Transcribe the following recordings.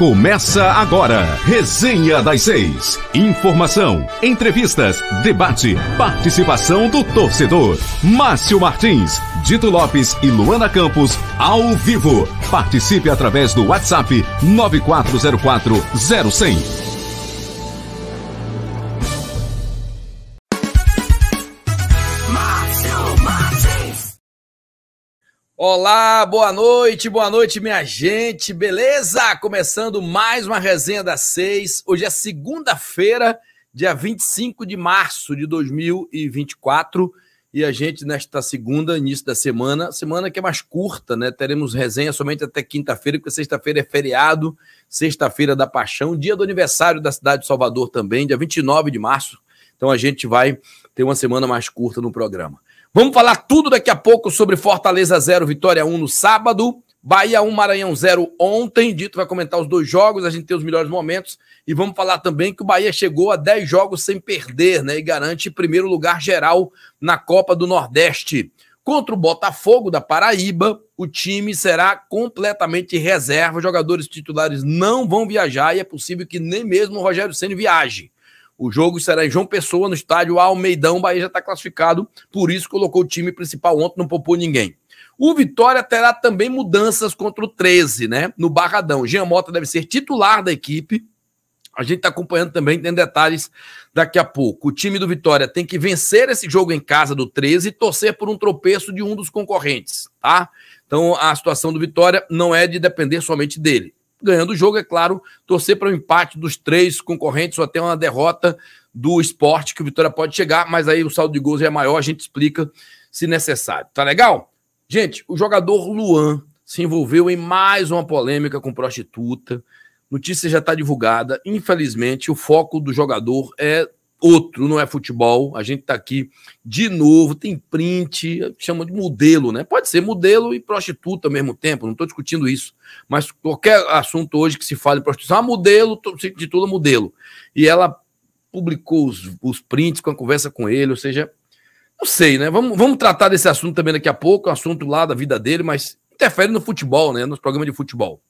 Começa agora, Resenha das Seis. Informação, entrevistas, debate, participação do torcedor. Márcio Martins, Dito Lopes e Luana Campos, ao vivo. Participe através do WhatsApp 9404 0100. Olá, boa noite, boa noite, minha gente, beleza? Começando mais uma resenha das seis. Hoje é segunda-feira, dia 25 de março de 2024. E a gente, nesta segunda, início da semana, semana que é mais curta, né? Teremos resenha somente até quinta-feira, porque sexta-feira é feriado, sexta-feira da paixão, dia do aniversário da cidade de Salvador também, dia 29 de março. Então a gente vai ter uma semana mais curta no programa. Vamos falar tudo daqui a pouco sobre Fortaleza 0, Vitória 1 no sábado. Bahia 1, Maranhão 0 ontem. Dito vai comentar os dois jogos, a gente tem os melhores momentos. E vamos falar também que o Bahia chegou a 10 jogos sem perder, né? E garante primeiro lugar geral na Copa do Nordeste. Contra o Botafogo da Paraíba, o time será completamente reserva. Os jogadores titulares não vão viajar e é possível que nem mesmo o Rogério Senna viaje. O jogo será em João Pessoa, no estádio Almeidão. Bahia já está classificado, por isso colocou o time principal ontem, não poupou ninguém. O Vitória terá também mudanças contra o 13, né? No Barradão. Jean Mota deve ser titular da equipe. A gente está acompanhando também, tem detalhes daqui a pouco. O time do Vitória tem que vencer esse jogo em casa do 13 e torcer por um tropeço de um dos concorrentes, tá? Então a situação do Vitória não é de depender somente dele ganhando o jogo, é claro, torcer para o um empate dos três concorrentes ou até uma derrota do esporte que o Vitória pode chegar, mas aí o saldo de gols é maior, a gente explica se necessário. Tá legal? Gente, o jogador Luan se envolveu em mais uma polêmica com prostituta. Notícia já está divulgada. Infelizmente, o foco do jogador é outro, não é futebol. A gente está aqui de novo, tem print, chama de modelo, né? Pode ser modelo e prostituta ao mesmo tempo, não estou discutindo isso. Mas qualquer assunto hoje que se fale prostituição, ah, modelo, se titula modelo. E ela publicou os, os prints com a conversa com ele, ou seja, não sei, né? Vamos, vamos tratar desse assunto também daqui a pouco, é um assunto lá da vida dele, mas interfere no futebol, né? Nos programas de futebol.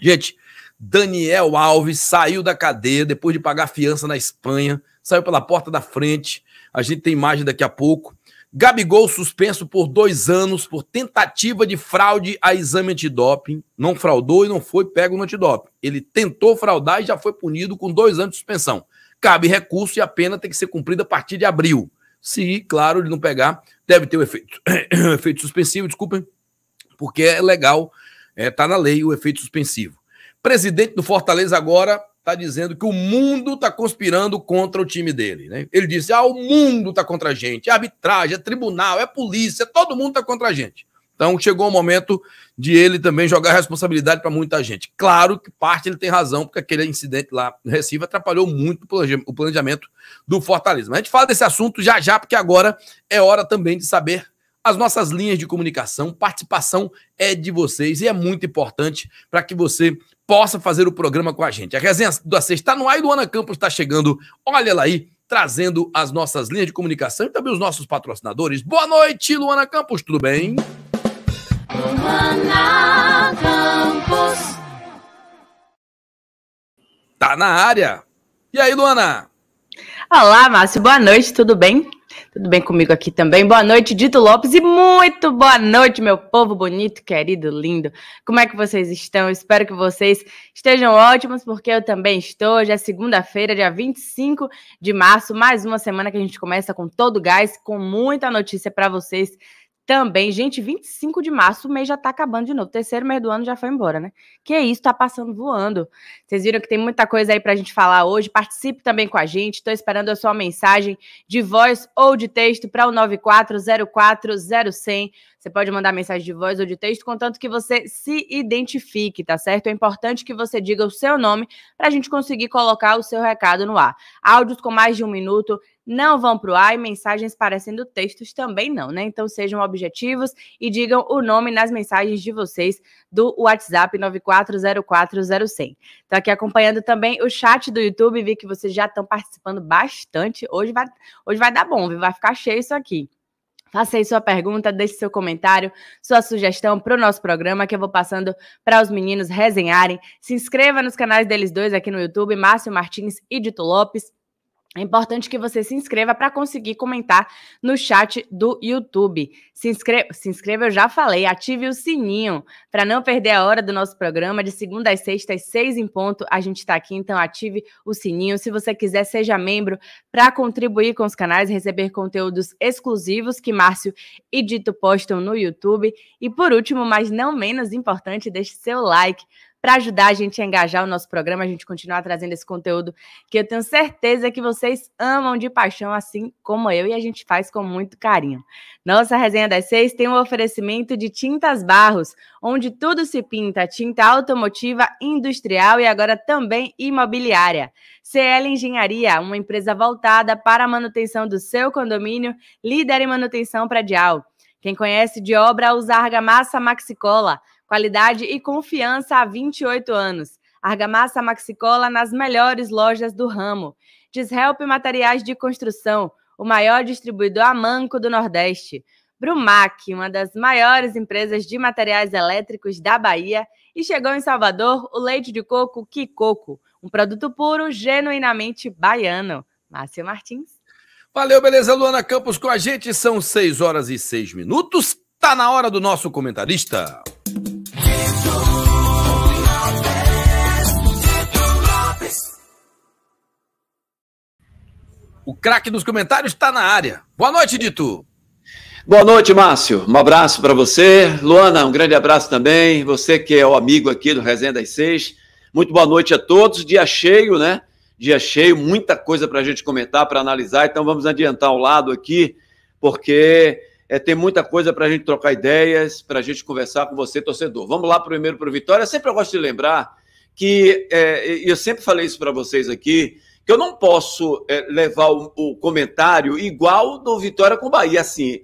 Gente, Daniel Alves saiu da cadeia depois de pagar fiança na Espanha saiu pela porta da frente. A gente tem imagem daqui a pouco. Gabigol suspenso por dois anos por tentativa de fraude a exame antidoping. Não fraudou e não foi pego no antidoping. Ele tentou fraudar e já foi punido com dois anos de suspensão. Cabe recurso e a pena tem que ser cumprida a partir de abril. Se, claro, ele não pegar, deve ter o efeito, efeito suspensivo, desculpem, porque é legal, está é, tá na lei o efeito suspensivo. Presidente do Fortaleza agora está dizendo que o mundo está conspirando contra o time dele. Né? Ele disse: ah, o mundo está contra a gente, é arbitragem, é tribunal, é polícia, todo mundo está contra a gente. Então chegou o momento de ele também jogar responsabilidade para muita gente. Claro que parte ele tem razão, porque aquele incidente lá no Recife atrapalhou muito o planejamento do Fortaleza. Mas a gente fala desse assunto já já, porque agora é hora também de saber as nossas linhas de comunicação. Participação é de vocês e é muito importante para que você possa fazer o programa com a gente. A resenha da sexta está no ar e Luana Campos está chegando. Olha ela aí, trazendo as nossas linhas de comunicação e também os nossos patrocinadores. Boa noite, Luana Campos, tudo bem? Luana Campos. Tá na área. E aí, Luana? Olá, Márcio, boa noite, tudo bem? Tudo bem comigo aqui também? Boa noite, Dito Lopes, e muito boa noite, meu povo bonito, querido, lindo. Como é que vocês estão? Eu espero que vocês estejam ótimos, porque eu também estou. Hoje é segunda-feira, dia 25 de março, mais uma semana que a gente começa com todo gás, com muita notícia para vocês também, gente, 25 de março, o mês já tá acabando de novo. terceiro mês do ano já foi embora, né? Que isso, tá passando voando. Vocês viram que tem muita coisa aí pra gente falar hoje. Participe também com a gente. Tô esperando a sua mensagem de voz ou de texto para o 94040100. Você pode mandar mensagem de voz ou de texto, contanto que você se identifique, tá certo? É importante que você diga o seu nome pra gente conseguir colocar o seu recado no ar. Áudios com mais de um minuto não vão para o ar e mensagens parecendo textos também não, né? Então sejam objetivos e digam o nome nas mensagens de vocês do WhatsApp 94040100. Estou aqui acompanhando também o chat do YouTube, vi que vocês já estão participando bastante. Hoje vai, hoje vai dar bom, viu? vai ficar cheio isso aqui. Faça aí sua pergunta, deixe seu comentário, sua sugestão para o nosso programa, que eu vou passando para os meninos resenharem. Se inscreva nos canais deles dois aqui no YouTube, Márcio Martins e Dito Lopes. É importante que você se inscreva para conseguir comentar no chat do YouTube. Se inscreva, se inscreva eu já falei, ative o sininho para não perder a hora do nosso programa de segunda às sexta, às seis em ponto. A gente está aqui, então ative o sininho. Se você quiser, seja membro para contribuir com os canais e receber conteúdos exclusivos que Márcio e Dito postam no YouTube. E por último, mas não menos importante, deixe seu like para ajudar a gente a engajar o nosso programa, a gente continuar trazendo esse conteúdo que eu tenho certeza que vocês amam de paixão, assim como eu, e a gente faz com muito carinho. Nossa resenha das seis tem um oferecimento de Tintas Barros, onde tudo se pinta, tinta automotiva, industrial e agora também imobiliária. CL Engenharia, uma empresa voltada para a manutenção do seu condomínio, líder em manutenção predial. Quem conhece de obra usa argamassa Maxicola, Qualidade e confiança há 28 anos. Argamassa Maxicola nas melhores lojas do ramo. Deshelp Materiais de Construção, o maior distribuidor a manco do Nordeste. Brumac, uma das maiores empresas de materiais elétricos da Bahia, e chegou em Salvador o leite de coco Kikoko, um produto puro, genuinamente baiano. Márcio Martins. Valeu, beleza, Luana Campos com a gente. São 6 horas e 6 minutos. Tá na hora do nosso comentarista. O craque dos comentários está na área. Boa noite, Dito. Boa noite, Márcio. Um abraço para você. Luana, um grande abraço também. Você que é o amigo aqui do Resenha das Seis. Muito boa noite a todos. Dia cheio, né? Dia cheio, muita coisa para a gente comentar, para analisar. Então vamos adiantar o lado aqui, porque é, tem muita coisa para a gente trocar ideias, para a gente conversar com você, torcedor. Vamos lá primeiro para o Vitória. Sempre eu gosto de lembrar que, é, eu sempre falei isso para vocês aqui, que eu não posso é, levar o, o, comentário igual do Vitória com o Bahia, assim.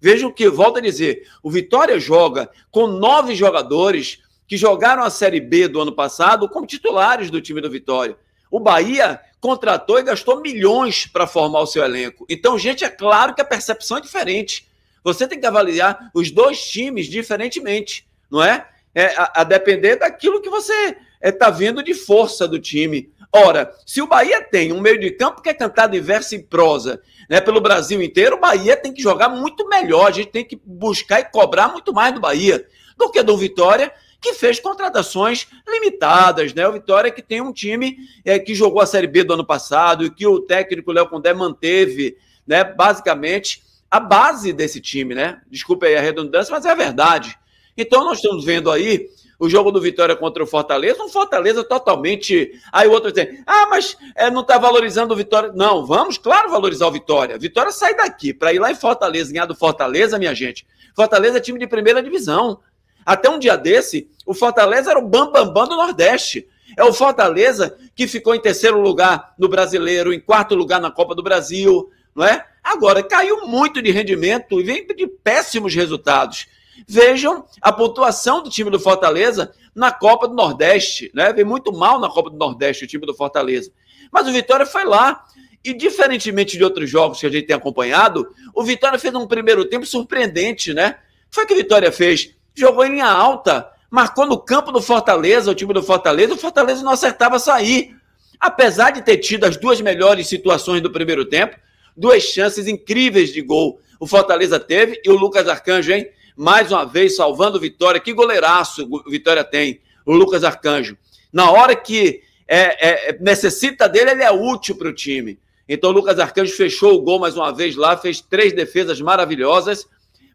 Veja o que, volta a dizer, o Vitória joga com nove jogadores que jogaram a Série B do ano passado como titulares do time do Vitória. O Bahia contratou e gastou milhões para formar o seu elenco. Então, gente, é claro que a percepção é diferente. Você tem que avaliar os dois times diferentemente, não é? é a, a depender daquilo que você está é, tá vendo de força do time. Ora, se o Bahia tem um meio de campo que é cantado em verso e prosa né, pelo Brasil inteiro, o Bahia tem que jogar muito melhor. A gente tem que buscar e cobrar muito mais do Bahia do que do Vitória, que fez contratações limitadas, né? O Vitória que tem um time é, que jogou a Série B do ano passado e que o técnico Léo Condé manteve, né? Basicamente a base desse time, né? Desculpa aí a redundância, mas é a verdade. Então nós estamos vendo aí o jogo do Vitória contra o Fortaleza, um Fortaleza totalmente. Aí o outro diz: ah, mas é, não está valorizando o Vitória. Não, vamos, claro, valorizar o Vitória. Vitória sai daqui para ir lá em Fortaleza, ganhar do Fortaleza, minha gente. Fortaleza é time de primeira divisão. Até um dia desse, o Fortaleza era o bambambam bam, bam do Nordeste. É o Fortaleza que ficou em terceiro lugar no Brasileiro, em quarto lugar na Copa do Brasil, não é? Agora, caiu muito de rendimento e vem de péssimos resultados. Vejam a pontuação do time do Fortaleza na Copa do Nordeste, né? Vem muito mal na Copa do Nordeste o time do Fortaleza. Mas o Vitória foi lá e diferentemente de outros jogos que a gente tem acompanhado, o Vitória fez um primeiro tempo surpreendente, né? Foi o é que o Vitória fez. Jogou em linha alta, marcou no campo do Fortaleza, o time do Fortaleza, o Fortaleza não acertava sair. Apesar de ter tido as duas melhores situações do primeiro tempo, duas chances incríveis de gol o Fortaleza teve e o Lucas Arcanjo, hein? mais uma vez salvando Vitória. Que goleiraço Vitória tem, o Lucas Arcanjo. Na hora que é, é, é necessita dele, ele é útil para o time. Então, o Lucas Arcanjo fechou o gol mais uma vez lá, fez três defesas maravilhosas.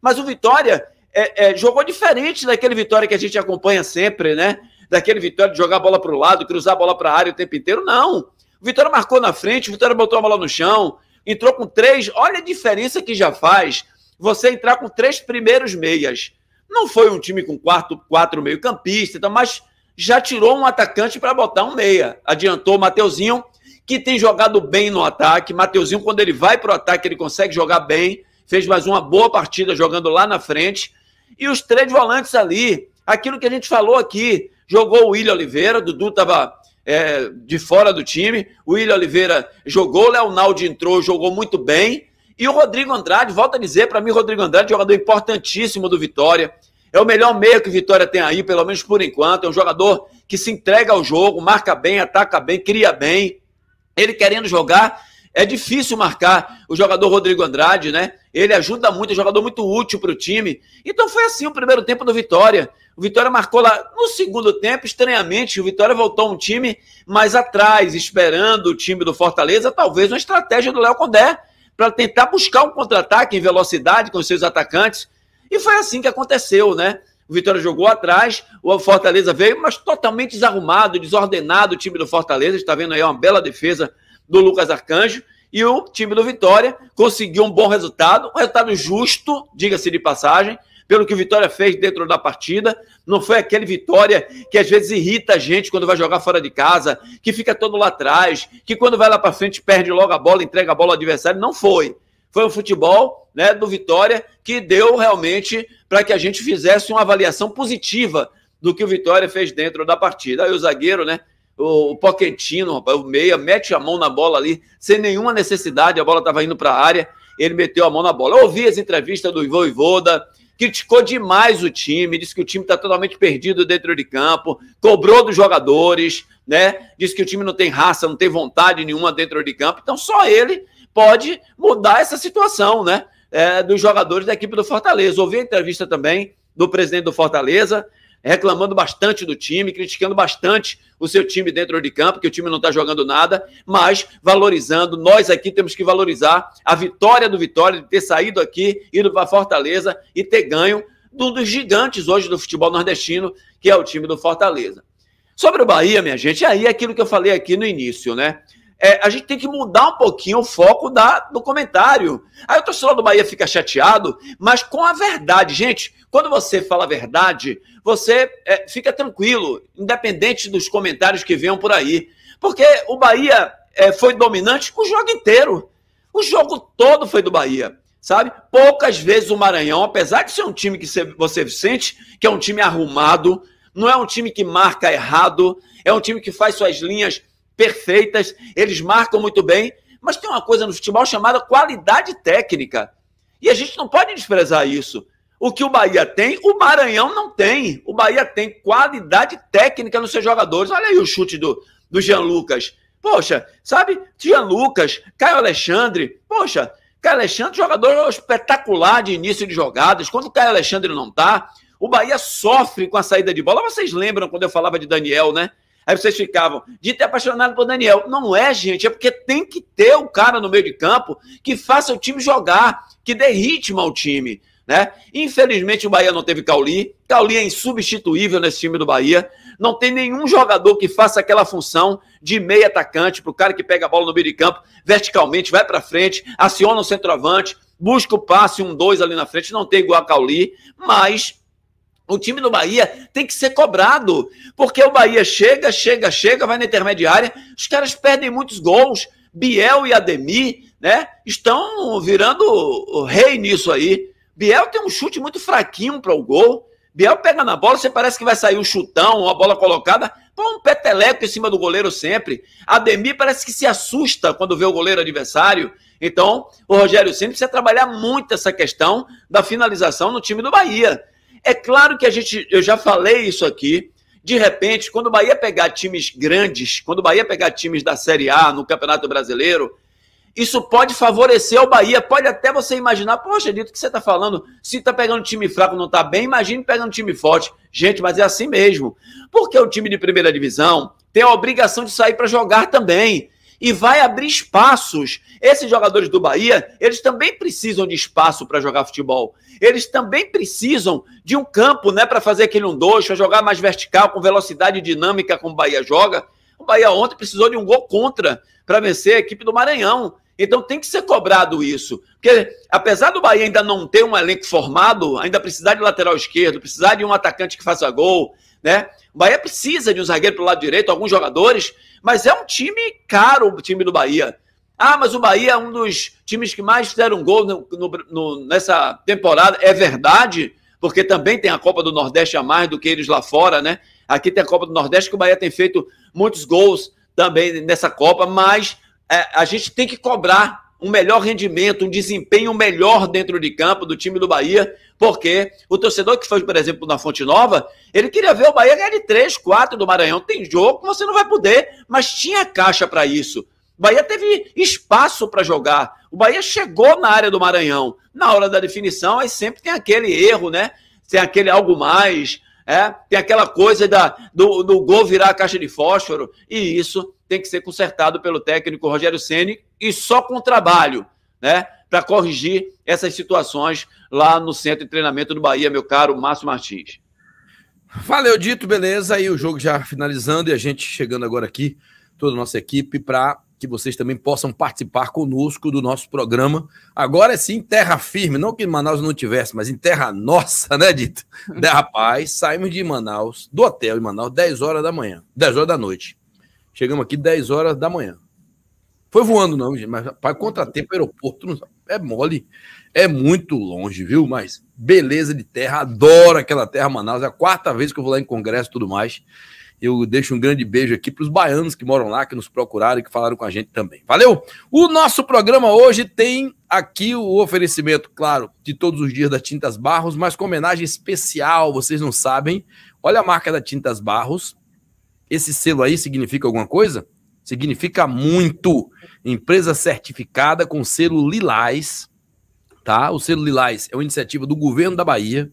Mas o Vitória é, é jogou diferente daquele Vitória que a gente acompanha sempre, né? Daquele Vitória de jogar a bola para o lado, cruzar a bola para a área o tempo inteiro. Não. O Vitória marcou na frente, o Vitória botou a bola no chão, entrou com três. Olha a diferença que já faz você entrar com três primeiros meias. Não foi um time com quarto, quatro meio-campista, então, mas já tirou um atacante para botar um meia. Adiantou o Mateuzinho, que tem jogado bem no ataque. Mateuzinho, quando ele vai para o ataque, ele consegue jogar bem. Fez mais uma boa partida jogando lá na frente. E os três volantes ali, aquilo que a gente falou aqui. Jogou o William Oliveira, Dudu estava é, de fora do time. O William Oliveira jogou, o Leonaldo entrou, jogou muito bem. E o Rodrigo Andrade, volta a dizer, para mim, Rodrigo Andrade é um jogador importantíssimo do Vitória. É o melhor meio que o Vitória tem aí, pelo menos por enquanto. É um jogador que se entrega ao jogo, marca bem, ataca bem, cria bem. Ele querendo jogar, é difícil marcar o jogador Rodrigo Andrade, né? Ele ajuda muito, é um jogador muito útil para o time. Então foi assim o primeiro tempo do Vitória. O Vitória marcou lá no segundo tempo, estranhamente, o Vitória voltou um time mais atrás, esperando o time do Fortaleza, talvez uma estratégia do Léo Condé para tentar buscar um contra-ataque em velocidade com os seus atacantes. E foi assim que aconteceu, né? O Vitória jogou atrás, o Fortaleza veio, mas totalmente desarrumado, desordenado o time do Fortaleza. Está vendo aí uma bela defesa do Lucas Arcanjo. E o time do Vitória conseguiu um bom resultado, um resultado justo, diga-se de passagem, pelo que o Vitória fez dentro da partida. Não foi aquele Vitória que às vezes irrita a gente quando vai jogar fora de casa, que fica todo lá atrás, que quando vai lá para frente perde logo a bola, entrega a bola ao adversário. Não foi. Foi um futebol né, do Vitória que deu realmente para que a gente fizesse uma avaliação positiva do que o Vitória fez dentro da partida. Aí o zagueiro, né? o, Poquentino Poquetino, o meia, mete a mão na bola ali, sem nenhuma necessidade, a bola estava indo para a área, ele meteu a mão na bola. Eu ouvi as entrevistas do Ivo Ivoda, criticou demais o time, disse que o time está totalmente perdido dentro de campo, cobrou dos jogadores, né? Disse que o time não tem raça, não tem vontade nenhuma dentro de campo. Então só ele pode mudar essa situação, né? É, dos jogadores da equipe do Fortaleza. Ouvi a entrevista também do presidente do Fortaleza, reclamando bastante do time, criticando bastante o seu time dentro de campo, que o time não está jogando nada, mas valorizando, nós aqui temos que valorizar a vitória do Vitória, de ter saído aqui, ido para Fortaleza e ter ganho de um dos gigantes hoje do futebol nordestino, que é o time do Fortaleza. Sobre o Bahia, minha gente, aí é aquilo que eu falei aqui no início, né? é, a gente tem que mudar um pouquinho o foco da, do comentário. Aí o torcedor do Bahia fica chateado, mas com a verdade. Gente, quando você fala a verdade, você é, fica tranquilo, independente dos comentários que venham por aí. Porque o Bahia é, foi dominante o jogo inteiro. O jogo todo foi do Bahia sabe? Poucas vezes o Maranhão, apesar de ser um time que você sente que é um time arrumado, não é um time que marca errado, é um time que faz suas linhas perfeitas, eles marcam muito bem, mas tem uma coisa no futebol chamada qualidade técnica. E a gente não pode desprezar isso. O que o Bahia tem, o Maranhão não tem. O Bahia tem qualidade técnica nos seus jogadores. Olha aí o chute do, do Jean Lucas. Poxa, sabe? Jean Lucas, Caio Alexandre. Poxa, Caio Alexandre, jogador espetacular de início de jogadas. Quando o Caio Alexandre não tá, o Bahia sofre com a saída de bola. Vocês lembram quando eu falava de Daniel, né? Aí vocês ficavam, de ter apaixonado por Daniel. Não é, gente, é porque tem que ter o cara no meio de campo que faça o time jogar, que dê ritmo ao time. Né? Infelizmente o Bahia não teve Cauli. Cauli é insubstituível nesse time do Bahia. Não tem nenhum jogador que faça aquela função de meio atacante para o cara que pega a bola no meio de campo verticalmente, vai para frente, aciona o centroavante, busca o passe um dois ali na frente. Não tem igual a Cauli, mas o time do Bahia tem que ser cobrado, porque o Bahia chega, chega, chega, vai na intermediária, os caras perdem muitos gols. Biel e Ademir, né, estão virando rei nisso aí. Biel tem um chute muito fraquinho para o gol. Biel pega na bola, você parece que vai sair um chutão, uma bola colocada, põe um peteleco em cima do goleiro sempre. Ademir parece que se assusta quando vê o goleiro adversário. Então, o Rogério sempre precisa trabalhar muito essa questão da finalização no time do Bahia. É claro que a gente, eu já falei isso aqui, de repente, quando o Bahia pegar times grandes, quando o Bahia pegar times da Série A no Campeonato Brasileiro, isso pode favorecer o Bahia. Pode até você imaginar, poxa, dito que você está falando, se está pegando time fraco não está bem, imagine pegando time forte. Gente, mas é assim mesmo. Porque o time de primeira divisão tem a obrigação de sair para jogar também e vai abrir espaços. Esses jogadores do Bahia, eles também precisam de espaço para jogar futebol. Eles também precisam de um campo, né, para fazer aquele um dois, para jogar mais vertical, com velocidade dinâmica como o Bahia joga. O Bahia ontem precisou de um gol contra para vencer a equipe do Maranhão. Então tem que ser cobrado isso. Porque apesar do Bahia ainda não ter um elenco formado, ainda precisar de lateral esquerdo, precisar de um atacante que faça gol, né? O Bahia precisa de um zagueiro pro lado direito, alguns jogadores, mas é um time caro o time do Bahia. Ah, mas o Bahia é um dos times que mais fizeram gol no, no, no, nessa temporada. É verdade, porque também tem a Copa do Nordeste a mais do que eles lá fora, né? Aqui tem a Copa do Nordeste, que o Bahia tem feito muitos gols também nessa Copa, mas é, a gente tem que cobrar um melhor rendimento, um desempenho melhor dentro de campo do time do Bahia, porque o torcedor que foi, por exemplo, na Fonte Nova, ele queria ver o Bahia ganhar de 3, 4 do Maranhão. Tem jogo que você não vai poder, mas tinha caixa para isso. O Bahia teve espaço para jogar. O Bahia chegou na área do Maranhão. Na hora da definição, aí sempre tem aquele erro, né? Tem aquele algo mais, é? tem aquela coisa da, do, do gol virar a caixa de fósforo, e isso tem que ser consertado pelo técnico Rogério Ceni e só com trabalho, né? Para corrigir essas situações lá no centro de treinamento do Bahia, meu caro Márcio Martins. Valeu, Dito, beleza? E o jogo já finalizando e a gente chegando agora aqui, toda a nossa equipe, para que vocês também possam participar conosco do nosso programa. Agora sim, terra firme, não que Manaus não tivesse, mas em terra nossa, né, Dito? Né, rapaz, saímos de Manaus, do hotel em Manaus, 10 horas da manhã, 10 horas da noite. Chegamos aqui 10 horas da manhã. Foi voando, não, gente, mas para contratempo, aeroporto, não, é mole. É muito longe, viu? Mas beleza de terra, adoro aquela terra Manaus. É a quarta vez que eu vou lá em congresso e tudo mais. Eu deixo um grande beijo aqui para os baianos que moram lá, que nos procuraram e que falaram com a gente também. Valeu? O nosso programa hoje tem aqui o oferecimento, claro, de todos os dias da Tintas Barros, mas com homenagem especial, vocês não sabem. Olha a marca da Tintas Barros. Esse selo aí significa alguma coisa? Significa muito. Empresa certificada com selo Lilás, tá? O selo Lilás é uma iniciativa do governo da Bahia,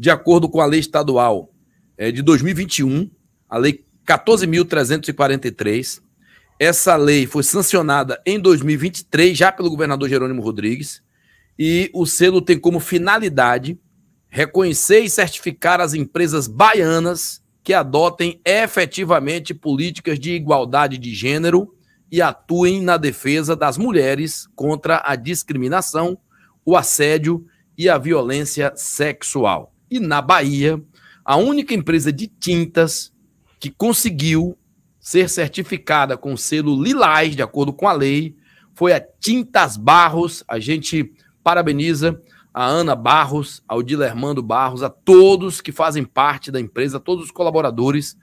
de acordo com a lei estadual é, de 2021, a lei 14.343. Essa lei foi sancionada em 2023 já pelo governador Jerônimo Rodrigues e o selo tem como finalidade reconhecer e certificar as empresas baianas que adotem efetivamente políticas de igualdade de gênero e atuem na defesa das mulheres contra a discriminação, o assédio e a violência sexual. E na Bahia, a única empresa de tintas que conseguiu ser certificada com selo lilás, de acordo com a lei, foi a Tintas Barros. A gente parabeniza a Ana Barros, ao Dilermando Barros, a todos que fazem parte da empresa, a todos os colaboradores,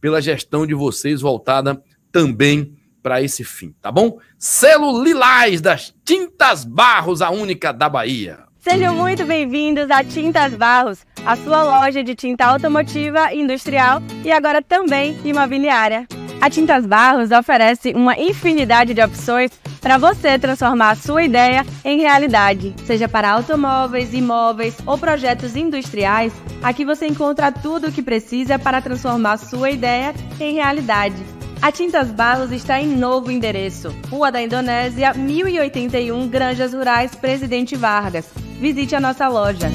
pela gestão de vocês voltada também para esse fim, tá bom? Selo Lilás das Tintas Barros, a única da Bahia. Sejam muito bem-vindos a Tintas Barros, a sua loja de tinta automotiva, industrial e agora também imobiliária. A Tintas Barros oferece uma infinidade de opções para você transformar a sua ideia em realidade. Seja para automóveis, imóveis ou projetos industriais, aqui você encontra tudo o que precisa para transformar sua ideia em realidade. A Tintas Barros está em novo endereço, Rua da Indonésia, 1081 Granjas Rurais, Presidente Vargas. Visite a nossa loja.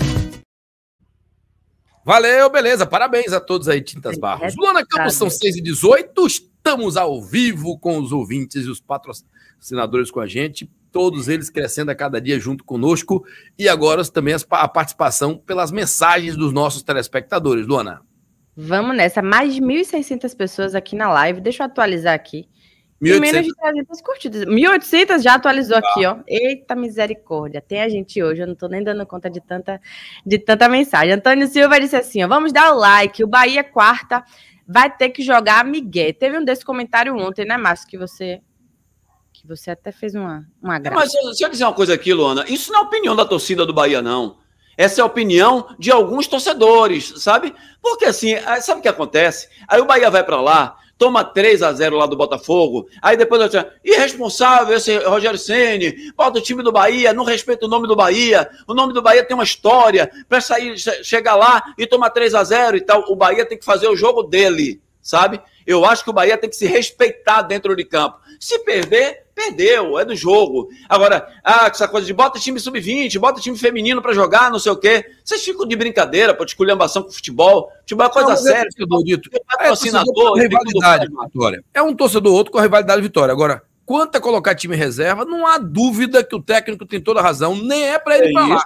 Valeu, beleza. Parabéns a todos aí, Tintas é, Barros. É Luana Campos, são 6 e 18. Estamos ao vivo com os ouvintes e os patrocinadores com a gente, todos eles crescendo a cada dia junto conosco. E agora também a participação pelas mensagens dos nossos telespectadores. Luana. Vamos nessa. Mais de 1.600 pessoas aqui na live. Deixa eu atualizar aqui. 1.800. menos de 300 curtidas. 1.800 já atualizou ah. aqui, ó. Eita misericórdia. Tem a gente hoje, eu não tô nem dando conta de tanta, de tanta mensagem. Antônio Silva disse assim, ó, vamos dar o like. O Bahia é quarta vai ter que jogar Miguel. Teve um desse comentário ontem, né, Márcio, que você que você até fez uma, uma graça. Mas deixa eu dizer uma coisa aqui, Luana. Isso não é opinião da torcida do Bahia, não. Essa é a opinião de alguns torcedores, sabe? Porque assim, é, sabe o que acontece? Aí o Bahia vai para lá, toma 3 a 0 lá do Botafogo, aí depois eu tinha, irresponsável esse Rogério Ceni, bota o time do Bahia, não respeita o nome do Bahia, o nome do Bahia tem uma história, para sair, chegar lá e tomar 3 a 0 e tal, o Bahia tem que fazer o jogo dele, sabe? Eu acho que o Bahia tem que se respeitar dentro de campo. Se perder, perdeu, é do jogo. Agora, ah, essa coisa de bota time sub-20, bota time feminino para jogar, não sei o quê. Vocês ficam de brincadeira, pô, de esculhambação com futebol. Futebol é coisa não, é séria. É Dito. É, rivalidade, Vitória. É um torcedor outro com a rivalidade Vitória. Agora, quanto a é colocar time reserva, não há dúvida que o técnico tem toda a razão, nem é para ele é falar. Isso,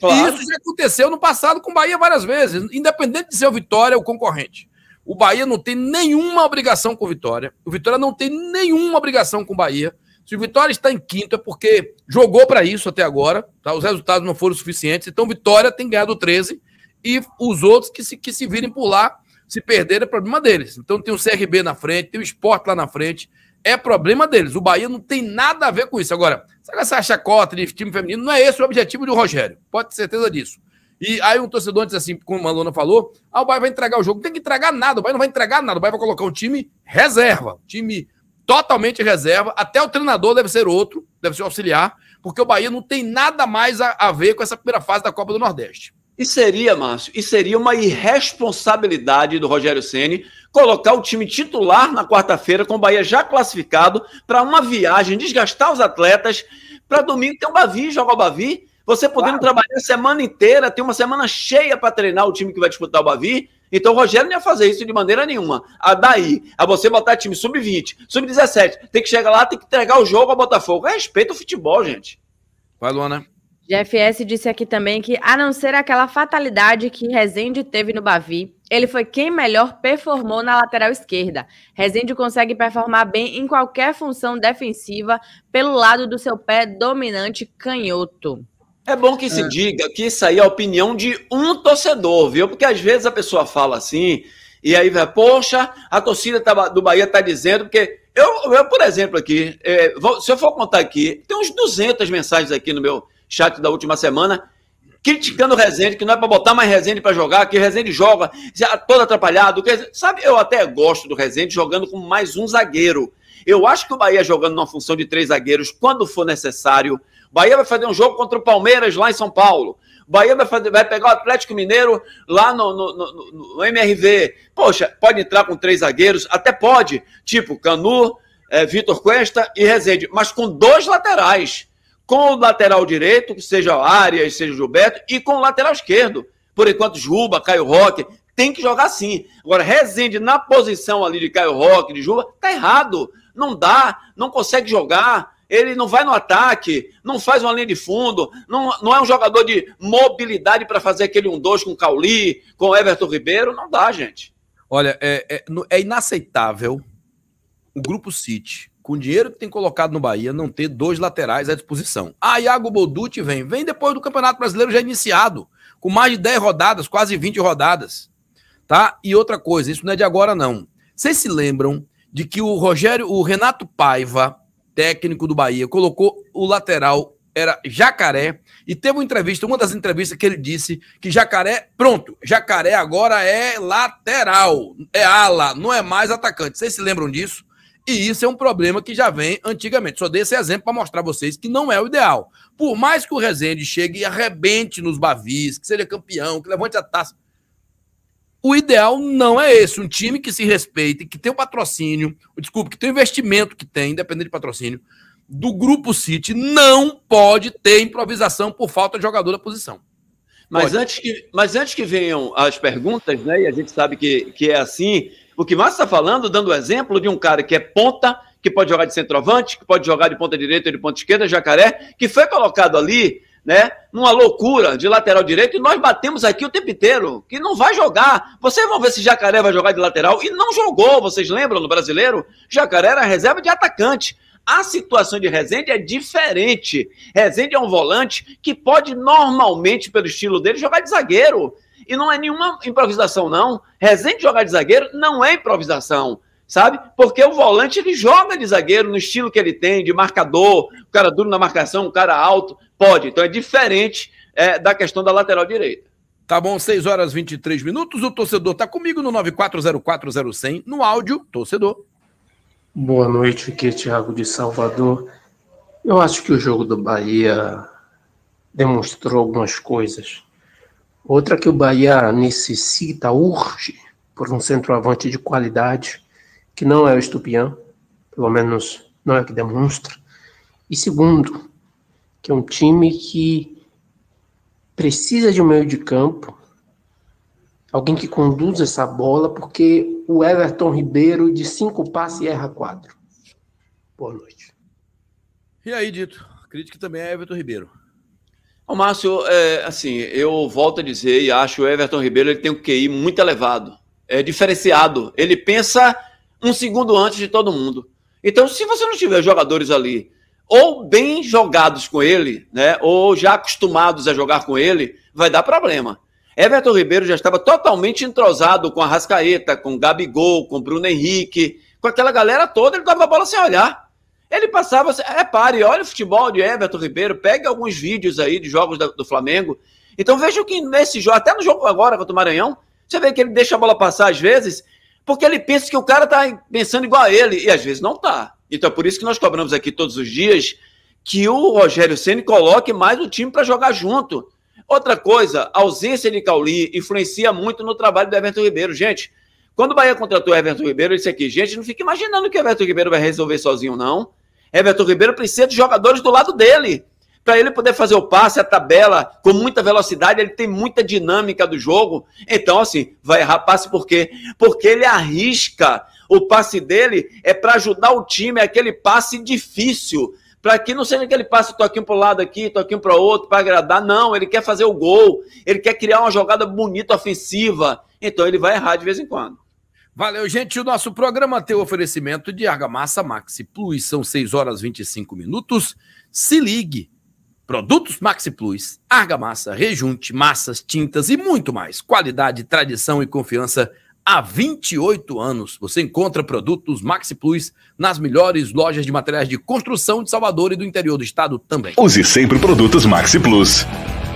claro. isso já aconteceu no passado com o Bahia várias vezes, independente de ser o Vitória ou o concorrente. O Bahia não tem nenhuma obrigação com o Vitória. O Vitória não tem nenhuma obrigação com o Bahia. Se o Vitória está em quinto é porque jogou para isso até agora, tá? os resultados não foram suficientes, então Vitória tem ganhado 13 e os outros que se, que se virem por lá, se perderem, é problema deles. Então tem o CRB na frente, tem o Sport lá na frente, é problema deles. O Bahia não tem nada a ver com isso. Agora, sabe essa chacota de time feminino? Não é esse o objetivo do Rogério, pode ter certeza disso. E aí um torcedor antes assim, como a Malona falou, ah, o Bahia vai entregar o jogo. Não tem que entregar nada, o Bahia não vai entregar nada. O Bahia vai colocar um time reserva, time totalmente reserva. Até o treinador deve ser outro, deve ser um auxiliar, porque o Bahia não tem nada mais a, a ver com essa primeira fase da Copa do Nordeste. E seria, Márcio, e seria uma irresponsabilidade do Rogério Ceni colocar o time titular na quarta-feira com o Bahia já classificado para uma viagem, desgastar os atletas para domingo ter um Bavi, jogar o Bavi você podendo claro. trabalhar a semana inteira, tem uma semana cheia para treinar o time que vai disputar o Bavi. Então o Rogério não ia fazer isso de maneira nenhuma. A daí, a você botar time sub-20, sub-17, tem que chegar lá, tem que entregar o jogo ao Botafogo. Respeita o futebol, gente. Vai, Luana. GFS disse aqui também que, a não ser aquela fatalidade que Rezende teve no Bavi, ele foi quem melhor performou na lateral esquerda. Rezende consegue performar bem em qualquer função defensiva pelo lado do seu pé dominante canhoto. É bom que se é. diga que isso aí é a opinião de um torcedor, viu? Porque às vezes a pessoa fala assim, e aí vai, poxa, a torcida tá do Bahia tá dizendo, porque eu, eu por exemplo, aqui, é, vou, se eu for contar aqui, tem uns 200 mensagens aqui no meu chat da última semana, criticando o Rezende, que não é para botar mais Rezende para jogar, que o Rezende joga todo atrapalhado. Que, sabe, eu até gosto do Rezende jogando com mais um zagueiro. Eu acho que o Bahia jogando numa função de três zagueiros, quando for necessário, Bahia vai fazer um jogo contra o Palmeiras lá em São Paulo. Bahia vai, fazer, vai pegar o Atlético Mineiro lá no, no, no, no, MRV. Poxa, pode entrar com três zagueiros? Até pode. Tipo, Canu, é, Vitor Cuesta e Rezende. Mas com dois laterais. Com o lateral direito, que seja o Arias, seja o Gilberto, e com o lateral esquerdo. Por enquanto, Juba, Caio Roque, tem que jogar sim. Agora, Rezende na posição ali de Caio Roque, de Juba, tá errado. Não dá, não consegue jogar ele não vai no ataque, não faz uma linha de fundo, não, não é um jogador de mobilidade para fazer aquele 1-2 com o Cauli, com o Everton Ribeiro, não dá, gente. Olha, é, é, é, inaceitável o Grupo City, com o dinheiro que tem colocado no Bahia, não ter dois laterais à disposição. Ah, Iago Bolducci vem, vem depois do Campeonato Brasileiro já iniciado, com mais de 10 rodadas, quase 20 rodadas, tá? E outra coisa, isso não é de agora não. Vocês se lembram de que o Rogério, o Renato Paiva, técnico do Bahia, colocou o lateral, era Jacaré, e teve uma entrevista, uma das entrevistas que ele disse que Jacaré, pronto, Jacaré agora é lateral, é ala, não é mais atacante. Vocês se lembram disso? E isso é um problema que já vem antigamente. Só dei esse exemplo para mostrar a vocês que não é o ideal. Por mais que o Rezende chegue e arrebente nos Bavis, que seja campeão, que levante a taça, o ideal não é esse. Um time que se respeite, que tem o patrocínio, desculpe, que tem o investimento que tem, independente de patrocínio, do grupo City, não pode ter improvisação por falta de jogador da posição. Mas antes, que, mas antes que venham as perguntas, né? E a gente sabe que, que é assim. O que Márcio está falando, dando o exemplo de um cara que é ponta, que pode jogar de centroavante, que pode jogar de ponta direita ou de ponta esquerda, jacaré, que foi colocado ali né? Numa loucura de lateral direito, e nós batemos aqui o tempo inteiro, que não vai jogar. Vocês vão ver se Jacaré vai jogar de lateral, e não jogou, vocês lembram no brasileiro? Jacaré era reserva de atacante. A situação de Rezende é diferente. Rezende é um volante que pode normalmente, pelo estilo dele, jogar de zagueiro. E não é nenhuma improvisação, não. Rezende jogar de zagueiro não é improvisação sabe? Porque o volante ele joga de zagueiro no estilo que ele tem, de marcador, o cara duro na marcação, o cara alto, pode. Então é diferente é, da questão da lateral direita. Tá bom, 6 horas 23 minutos. O torcedor tá comigo no 9404010, no áudio, torcedor. Boa noite, aqui é Thiago de Salvador. Eu acho que o jogo do Bahia demonstrou algumas coisas. Outra que o Bahia necessita, urge, por um centroavante de qualidade que não é o estupião, pelo menos não é o que demonstra, e segundo, que é um time que precisa de um meio de campo, alguém que conduza essa bola, porque o Everton Ribeiro de cinco passes erra quatro. Boa noite. E aí, Dito? Crítica também é Everton Ribeiro. Ô, Márcio, é, assim, eu volto a dizer e acho o Everton Ribeiro ele tem um QI muito elevado, é diferenciado. Ele pensa um segundo antes de todo mundo. Então, se você não tiver jogadores ali, ou bem jogados com ele, né, ou já acostumados a jogar com ele, vai dar problema. Everton Ribeiro já estava totalmente entrosado com a Rascaeta, com o Gabigol, com o Bruno Henrique, com aquela galera toda, ele dava a bola sem olhar. Ele passava, assim, repare, olha o futebol de Everton Ribeiro, pegue alguns vídeos aí de jogos do Flamengo. Então veja que nesse jogo, até no jogo agora contra o Maranhão, você vê que ele deixa a bola passar às vezes porque ele pensa que o cara está pensando igual a ele, e às vezes não está. Então é por isso que nós cobramos aqui todos os dias que o Rogério Ceni coloque mais o time para jogar junto. Outra coisa, a ausência de Cauli influencia muito no trabalho do Everton Ribeiro. Gente, quando o Bahia contratou o Everton Ribeiro, ele disse aqui, gente, não fica imaginando que o Everton Ribeiro vai resolver sozinho, não. Everton Ribeiro precisa de jogadores do lado dele. Para ele poder fazer o passe, a tabela, com muita velocidade, ele tem muita dinâmica do jogo. Então, assim, vai errar passe por quê? Porque ele arrisca. O passe dele é para ajudar o time, é aquele passe difícil para que não seja aquele passe toquinho para o lado aqui, toquinho para o outro, para agradar. Não, ele quer fazer o gol, ele quer criar uma jogada bonita, ofensiva. Então ele vai errar de vez em quando. Valeu, gente. O nosso programa tem o oferecimento de Argamassa Maxi Plus. São 6 horas 25 minutos. Se ligue. Produtos Maxi Plus, argamassa, rejunte, massas, tintas e muito mais. Qualidade, tradição e confiança há 28 anos. Você encontra produtos Maxi Plus nas melhores lojas de materiais de construção de Salvador e do interior do estado também. Use sempre produtos Maxi Plus.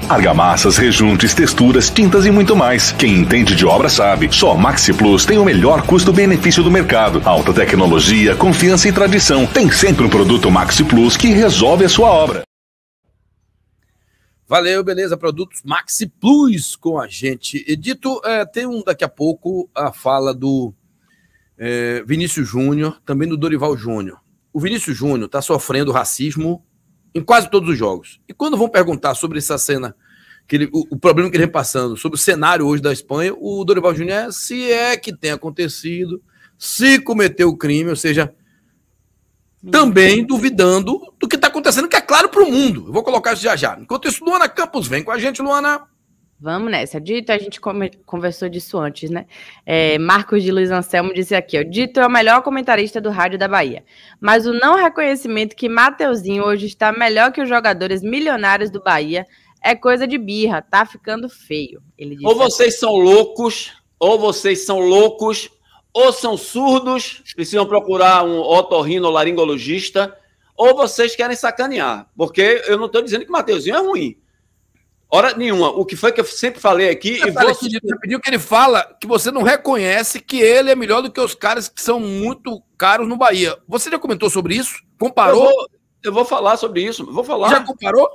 Argamassas, rejuntes, texturas, tintas e muito mais. Quem entende de obra sabe. Só Maxi Plus tem o melhor custo-benefício do mercado. Alta tecnologia, confiança e tradição. Tem sempre um produto Maxi Plus que resolve a sua obra. Valeu, beleza. Produtos Maxi Plus com a gente. Edito, é, tem um daqui a pouco a fala do é, Vinícius Júnior, também do Dorival Júnior. O Vinícius Júnior está sofrendo racismo em quase todos os jogos. E quando vão perguntar sobre essa cena, que ele, o, o, problema que ele vem passando, sobre o cenário hoje da Espanha, o Dorival Júnior é se é que tem acontecido, se cometeu o crime, ou seja, Hum. também duvidando do que está acontecendo, que é claro para o mundo. Eu vou colocar isso já já. Enquanto isso, Luana Campos, vem com a gente, Luana. Vamos nessa. Dito, a gente conversou disso antes, né? É, Marcos de Luiz Anselmo disse aqui, ó, Dito é o melhor comentarista do rádio da Bahia, mas o não reconhecimento que Mateuzinho hoje está melhor que os jogadores milionários do Bahia é coisa de birra, tá ficando feio. Ele ou vocês são loucos, ou vocês são loucos, ou são surdos, precisam procurar um otorrinolaringologista, ou vocês querem sacanear. Porque eu não estou dizendo que o Mateuzinho é ruim. Hora nenhuma. O que foi que eu sempre falei aqui. Eu e você... pediu que ele fala que você não reconhece que ele é melhor do que os caras que são muito caros no Bahia. Você já comentou sobre isso? Comparou? Eu vou, eu vou falar sobre isso. Vou falar. Já comparou?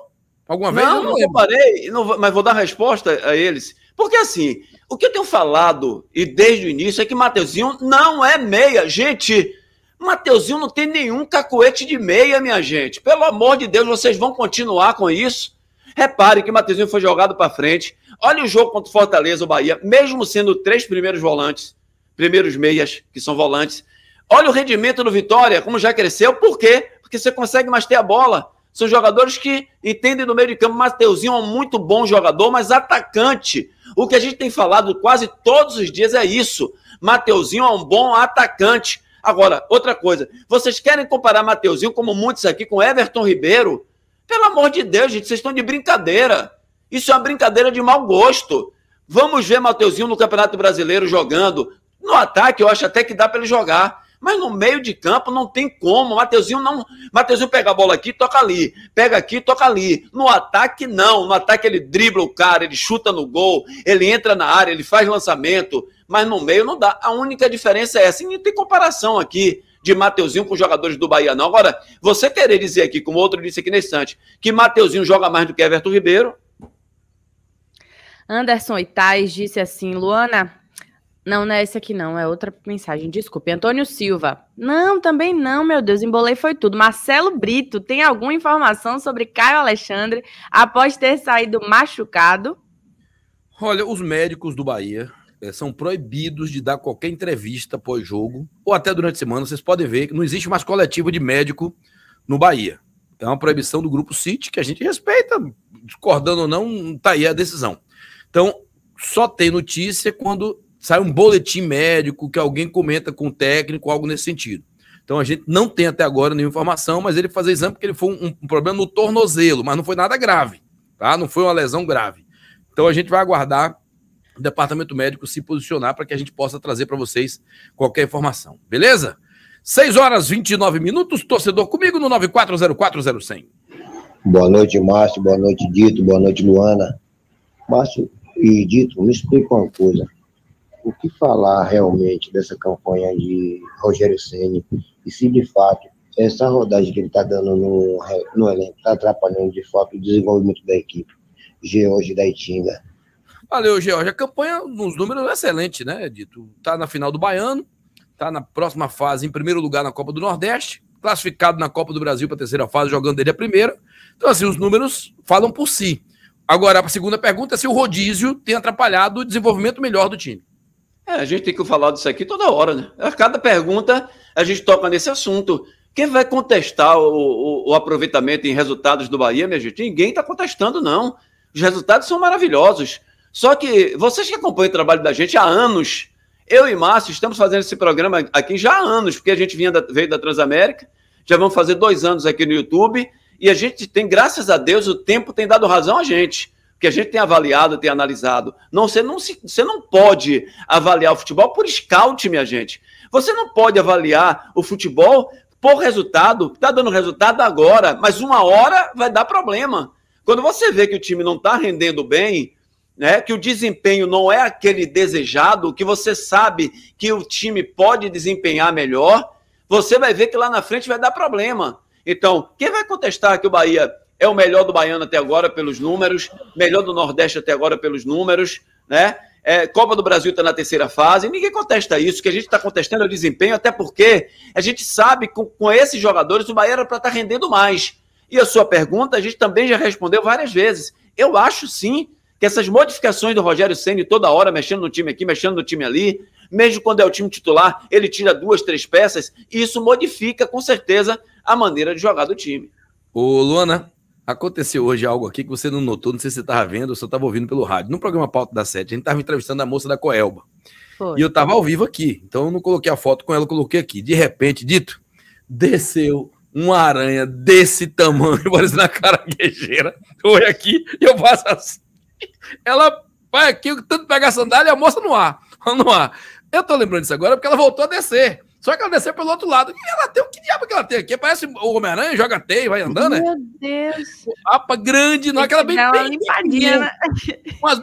Alguma vez? Não, eu não, não comparei, não, mas vou dar resposta a eles. Porque assim, o que eu tenho falado e desde o início é que Mateuzinho não é meia. Gente, Mateuzinho não tem nenhum cacuete de meia, minha gente. Pelo amor de Deus, vocês vão continuar com isso? Repare que Mateuzinho foi jogado para frente. Olha o jogo contra o Fortaleza, o Bahia, mesmo sendo três primeiros volantes, primeiros meias que são volantes. Olha o rendimento do Vitória, como já cresceu. Por quê? Porque você consegue mais ter a bola. São jogadores que entendem no meio de campo. Mateuzinho é um muito bom jogador, mas atacante. O que a gente tem falado quase todos os dias é isso. Mateuzinho é um bom atacante. Agora, outra coisa, vocês querem comparar Mateuzinho, como muitos aqui, com Everton Ribeiro? Pelo amor de Deus, gente, vocês estão de brincadeira. Isso é uma brincadeira de mau gosto. Vamos ver Mateuzinho no Campeonato Brasileiro jogando. No ataque, eu acho até que dá para ele jogar. Mas no meio de campo não tem como. Mateuzinho não. Mateuzinho pega a bola aqui, toca ali. Pega aqui, toca ali. No ataque, não. No ataque, ele dribla o cara, ele chuta no gol, ele entra na área, ele faz lançamento. Mas no meio não dá. A única diferença é essa. E não tem comparação aqui de Mateuzinho com os jogadores do Bahia, não. Agora, você querer dizer aqui, como outro disse aqui nesse instante, que Mateuzinho joga mais do que Everton Ribeiro. Anderson Itais disse assim: Luana, não, não é esse aqui não, é outra mensagem. Desculpe. Antônio Silva. Não, também não, meu Deus, embolei foi tudo. Marcelo Brito, tem alguma informação sobre Caio Alexandre após ter saído machucado? Olha, os médicos do Bahia é, são proibidos de dar qualquer entrevista pós-jogo ou até durante a semana. Vocês podem ver que não existe mais coletivo de médico no Bahia. É uma proibição do grupo City que a gente respeita, discordando ou não, tá aí a decisão. Então, só tem notícia quando sai um boletim médico que alguém comenta com o técnico, algo nesse sentido. Então a gente não tem até agora nenhuma informação, mas ele fazer exame porque ele foi um, um, problema no tornozelo, mas não foi nada grave, tá? Não foi uma lesão grave. Então a gente vai aguardar o departamento médico se posicionar para que a gente possa trazer para vocês qualquer informação, beleza? 6 horas 29 minutos, torcedor comigo no 94040100. Boa noite, Márcio. Boa noite, Dito. Boa noite, Luana. Márcio e Dito, me explica uma coisa o que falar realmente dessa campanha de Rogério Ceni e se de fato essa rodagem que ele está dando no, no elenco está atrapalhando de fato o desenvolvimento da equipe. George da Itinga. Valeu, George. A campanha, nos números, é excelente, né, Edito? Está na final do Baiano, está na próxima fase, em primeiro lugar na Copa do Nordeste, classificado na Copa do Brasil para a terceira fase, jogando ele a primeira. Então, assim, os números falam por si. Agora, a segunda pergunta é se o rodízio tem atrapalhado o desenvolvimento melhor do time. É, a gente tem que falar disso aqui toda hora, né? A cada pergunta a gente toca nesse assunto. Quem vai contestar o, o, o aproveitamento em resultados do Bahia, minha gente? Ninguém está contestando, não. Os resultados são maravilhosos. Só que vocês que acompanham o trabalho da gente há anos, eu e Márcio estamos fazendo esse programa aqui já há anos, porque a gente vinha da, veio da Transamérica, já vamos fazer dois anos aqui no YouTube, e a gente tem, graças a Deus, o tempo tem dado razão a gente que a gente tem avaliado, tem analisado. Não, você não, se, você não pode avaliar o futebol por scout, minha gente. Você não pode avaliar o futebol por resultado. Está dando resultado agora, mas uma hora vai dar problema. Quando você vê que o time não está rendendo bem, né, que o desempenho não é aquele desejado, que você sabe que o time pode desempenhar melhor, você vai ver que lá na frente vai dar problema. Então, quem vai contestar que o Bahia é o melhor do Baiano até agora pelos números, melhor do Nordeste até agora pelos números, né? É, Copa do Brasil está na terceira fase, ninguém contesta isso, o que a gente está contestando é o desempenho, até porque a gente sabe que com, com esses jogadores o Bahia era é para estar tá rendendo mais. E a sua pergunta a gente também já respondeu várias vezes. Eu acho sim que essas modificações do Rogério Ceni toda hora, mexendo no time aqui, mexendo no time ali, mesmo quando é o time titular, ele tira duas, três peças, e isso modifica com certeza a maneira de jogar do time. Ô Luana, Aconteceu hoje algo aqui que você não notou, não sei se você estava vendo ou só estava ouvindo pelo rádio. No programa Pauta da Sete, a gente estava entrevistando a moça da Coelba. Foi. E eu estava ao vivo aqui, então eu não coloquei a foto com ela, coloquei aqui. De repente, dito, desceu uma aranha desse tamanho, parecendo na caranguejeira. Foi aqui e eu passo assim. Ela vai aqui, tanto pegar a sandália, a moça no ar. No ar. Eu estou lembrando disso agora porque ela voltou a descer. Só que ela desceu pelo outro lado. E ela tem o que diabo que ela tem aqui? Parece o Homem-Aranha, joga teia, vai andando, Meu né? Meu Deus. Apa grande, não, aquela bem, é bem limpadinha. Né?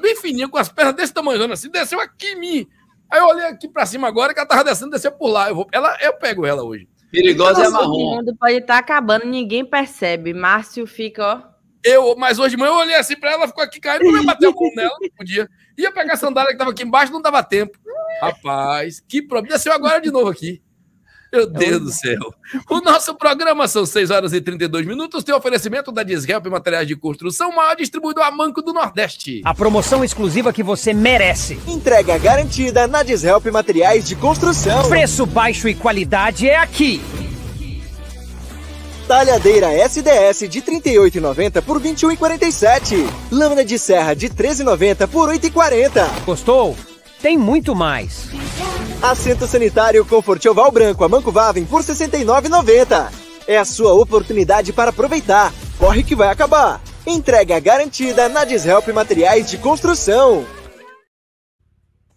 bem fininha, com as pernas desse tamanho, assim, desceu aqui em mim. Aí eu olhei aqui pra cima agora que ela tava descendo, desceu por lá. Eu, vou, ela, eu pego ela hoje. Perigosa é marrom. O mundo pode estar tá acabando, ninguém percebe. Márcio fica, ó. Eu, mas hoje de manhã eu olhei assim pra ela, ficou aqui caindo, não ia bater a mão nela, não podia. Ia pegar a sandália que tava aqui embaixo, não dava tempo. Rapaz, que problema. Desceu agora de novo aqui. Meu é Deus do né? céu. O nosso programa são 6 horas e 32 minutos. Tem oferecimento da Dishelp Materiais de Construção, maior distribuidor a manco do Nordeste. A promoção exclusiva que você merece. Entrega garantida na Dishelp Materiais de Construção. Preço baixo e qualidade é aqui. Talhadeira SDS de 38,90 por 21,47. Lâmina de serra de 13,90 por 8,40. Gostou? tem muito mais. Assento sanitário Comfort Oval Branco a Manco Vaven por R$ 69,90. É a sua oportunidade para aproveitar. Corre que vai acabar. Entrega garantida na Dishelp Materiais de Construção.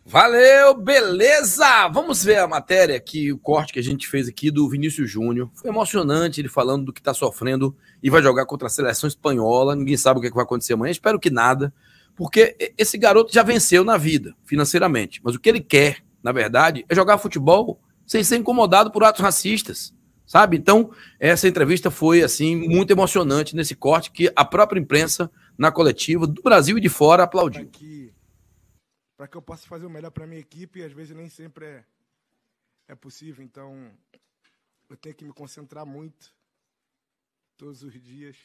Valeu, beleza! Vamos ver a matéria que o corte que a gente fez aqui do Vinícius Júnior. Foi emocionante ele falando do que está sofrendo e vai jogar contra a seleção espanhola. Ninguém sabe o que, é que vai acontecer amanhã. Espero que nada. Porque esse garoto já venceu na vida, financeiramente. Mas o que ele quer, na verdade, é jogar futebol sem ser incomodado por atos racistas, sabe? Então, essa entrevista foi, assim, muito emocionante nesse corte que a própria imprensa, na coletiva, do Brasil e de fora, aplaudiu. Para que eu possa fazer o melhor para minha equipe, às vezes nem sempre é, é possível, então eu tenho que me concentrar muito todos os dias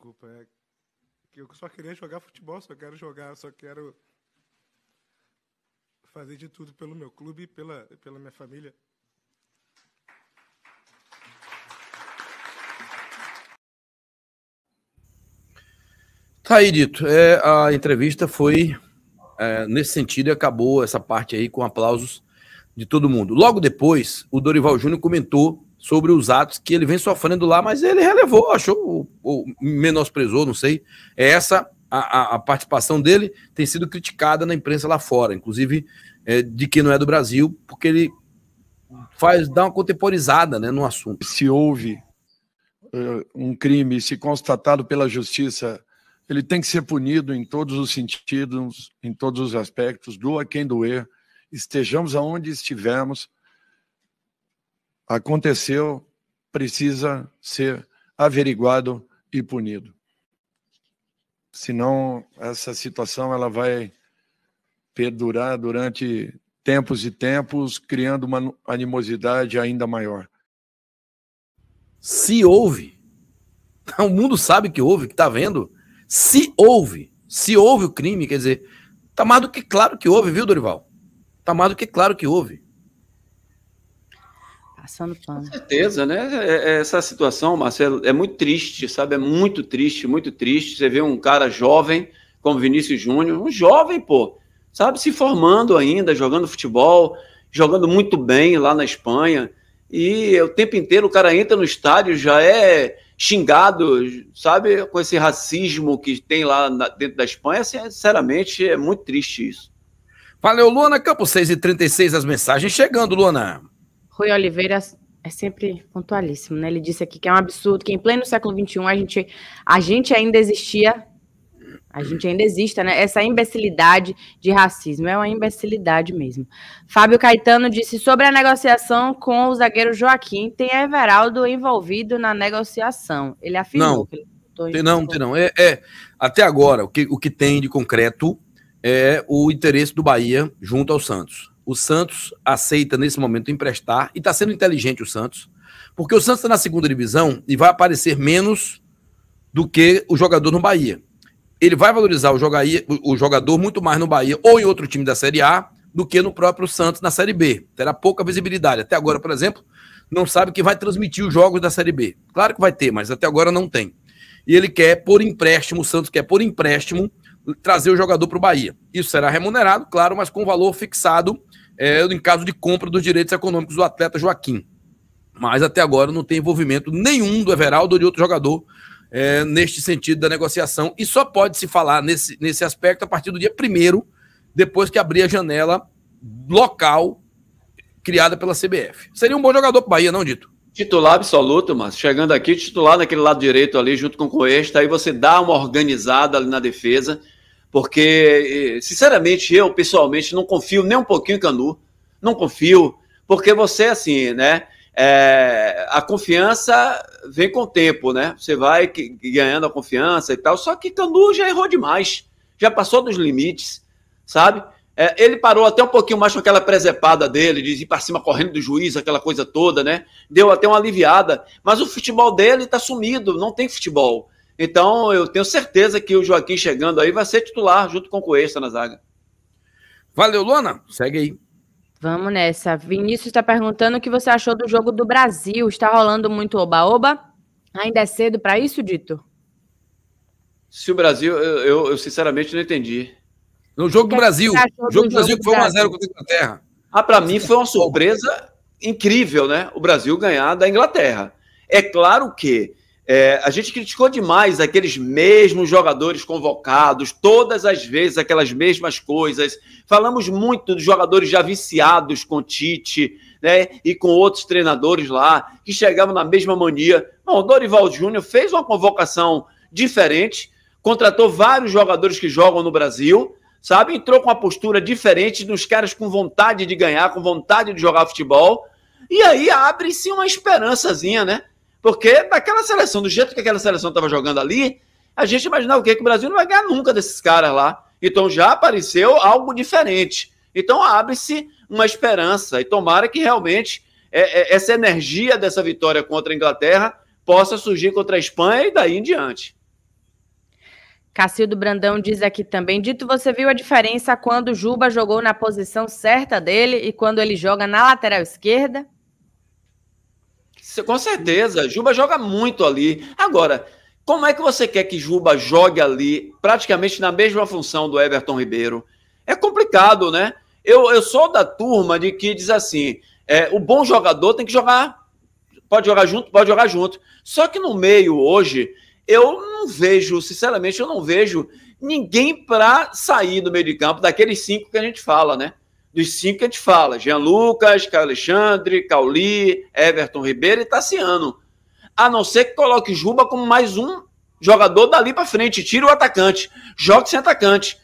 desculpa. É que eu só queria jogar futebol, só quero jogar, só quero fazer de tudo pelo meu clube e pela, pela minha família. Tá aí dito. É, a entrevista foi é, nesse sentido e acabou essa parte aí com aplausos de todo mundo. Logo depois, o Dorival Júnior comentou sobre os atos que ele vem sofrendo lá, mas ele relevou, achou, ou menosprezou, não sei. É essa a, a, participação dele tem sido criticada na imprensa lá fora, inclusive é, de quem não é do Brasil, porque ele faz dá uma contemporizada né, no assunto. Se houve uh, um crime, se constatado pela justiça, ele tem que ser punido em todos os sentidos, em todos os aspectos, doa quem doer, estejamos aonde estivermos aconteceu, precisa ser averiguado e punido. Senão, essa situação ela vai perdurar durante tempos e tempos, criando uma animosidade ainda maior. Se houve, o mundo sabe que houve, que está vendo. Se houve, se houve o crime, quer dizer, tá mais do que claro que houve, viu, Dorival? Tá mais do que claro que houve. Passando pano. Com certeza, né? É, é essa situação, Marcelo, é muito triste, sabe? É muito triste, muito triste. Você vê um cara jovem, como Vinícius Júnior, um jovem, pô, sabe? Se formando ainda, jogando futebol, jogando muito bem lá na Espanha. E o tempo inteiro o cara entra no estádio, já é xingado, sabe? Com esse racismo que tem lá dentro da Espanha. Assim, é, sinceramente, é muito triste isso. Valeu, Luana Campo 6 e 36 as mensagens chegando, Luana. Rui Oliveira é sempre pontualíssimo, né? Ele disse aqui que é um absurdo que em pleno século XXI a gente, a gente ainda existia, a gente ainda exista, né? Essa imbecilidade de racismo é uma imbecilidade mesmo. Fábio Caetano disse sobre a negociação com o zagueiro Joaquim, tem Everaldo envolvido na negociação. Ele afirmou não, que ele tem, não, tem não. É, é, até agora, o que, o que tem de concreto é o interesse do Bahia junto ao Santos. O Santos aceita nesse momento emprestar e está sendo inteligente o Santos, porque o Santos está na segunda divisão e vai aparecer menos do que o jogador no Bahia. Ele vai valorizar o, jogador muito mais no Bahia ou em outro time da Série A do que no próprio Santos na Série B. Terá pouca visibilidade. Até agora, por exemplo, não sabe que vai transmitir os jogos da Série B. Claro que vai ter, mas até agora não tem. E ele quer, por empréstimo, o Santos quer, por empréstimo, trazer o jogador para o Bahia. Isso será remunerado, claro, mas com valor fixado é, em caso de compra dos direitos econômicos do atleta Joaquim. Mas até agora não tem envolvimento nenhum do Everaldo ou de outro jogador é, neste sentido da negociação. E só pode se falar nesse, nesse aspecto a partir do dia 1 depois que abrir a janela local criada pela CBF. Seria um bom jogador para o Bahia, não, Dito? Titular absoluto, mas chegando aqui, titular naquele lado direito ali, junto com o Coesta, aí você dá uma organizada ali na defesa. Porque, eh, sinceramente, eu pessoalmente não confio nem um pouquinho em Canu. Não confio, porque você, assim, né? É, a confiança vem com o tempo, né? Você vai ganhando a confiança e tal. Só que Canu já errou demais, já passou dos limites, sabe? É, ele parou até um pouquinho mais com aquela presepada dele, de ir para cima correndo do juiz, aquela coisa toda, né? Deu até uma aliviada. Mas o futebol dele está sumido, não tem futebol. Então, eu tenho certeza que o Joaquim chegando aí vai ser titular junto com o Coesta na zaga. Valeu, Lona. Segue aí. Vamos nessa. Vinícius está perguntando o que você achou do jogo do Brasil. Está rolando muito oba-oba? Ainda é cedo para isso, Dito? Se o Brasil, eu, eu, eu, sinceramente não entendi. No jogo do é Brasil. O jogo do Brasil que foi 1x0 contra a Inglaterra. Ah, para mim foi uma surpresa incrível, né? O Brasil ganhar da Inglaterra. É claro que é, a gente criticou demais aqueles mesmos jogadores convocados, todas as vezes aquelas mesmas coisas. Falamos muito dos jogadores já viciados com Tite, né? E com outros treinadores lá, que chegavam na mesma mania. Bom, o Dorival Júnior fez uma convocação diferente, contratou vários jogadores que jogam no Brasil, sabe? Entrou com uma postura diferente dos caras com vontade de ganhar, com vontade de jogar futebol. E aí abre-se uma esperançazinha, né? Porque daquela seleção, do jeito que aquela seleção estava jogando ali, a gente imaginava o quê? Que o Brasil não vai ganhar nunca desses caras lá. Então já apareceu algo diferente. Então abre-se uma esperança e tomara que realmente é, é, essa energia dessa vitória contra a Inglaterra possa surgir contra a Espanha e daí em diante. Cacildo Brandão diz aqui também: Dito, você viu a diferença quando Juba jogou na posição certa dele e quando ele joga na lateral esquerda? Com certeza, Juba joga muito ali. Agora, como é que você quer que Juba jogue ali praticamente na mesma função do Everton Ribeiro? É complicado, né? Eu, eu sou da turma de que diz assim: é, o bom jogador tem que jogar. Pode jogar junto, pode jogar junto. Só que no meio hoje, eu não vejo, sinceramente, eu não vejo ninguém para sair do meio de campo, daqueles cinco que a gente fala, né? dos cinco que a gente fala: Jean Lucas, Caio Alexandre, Cauli, Everton Ribeiro e Tassiano. A não ser que coloque Juba como mais um jogador dali para frente, tira o atacante, joga sem atacante.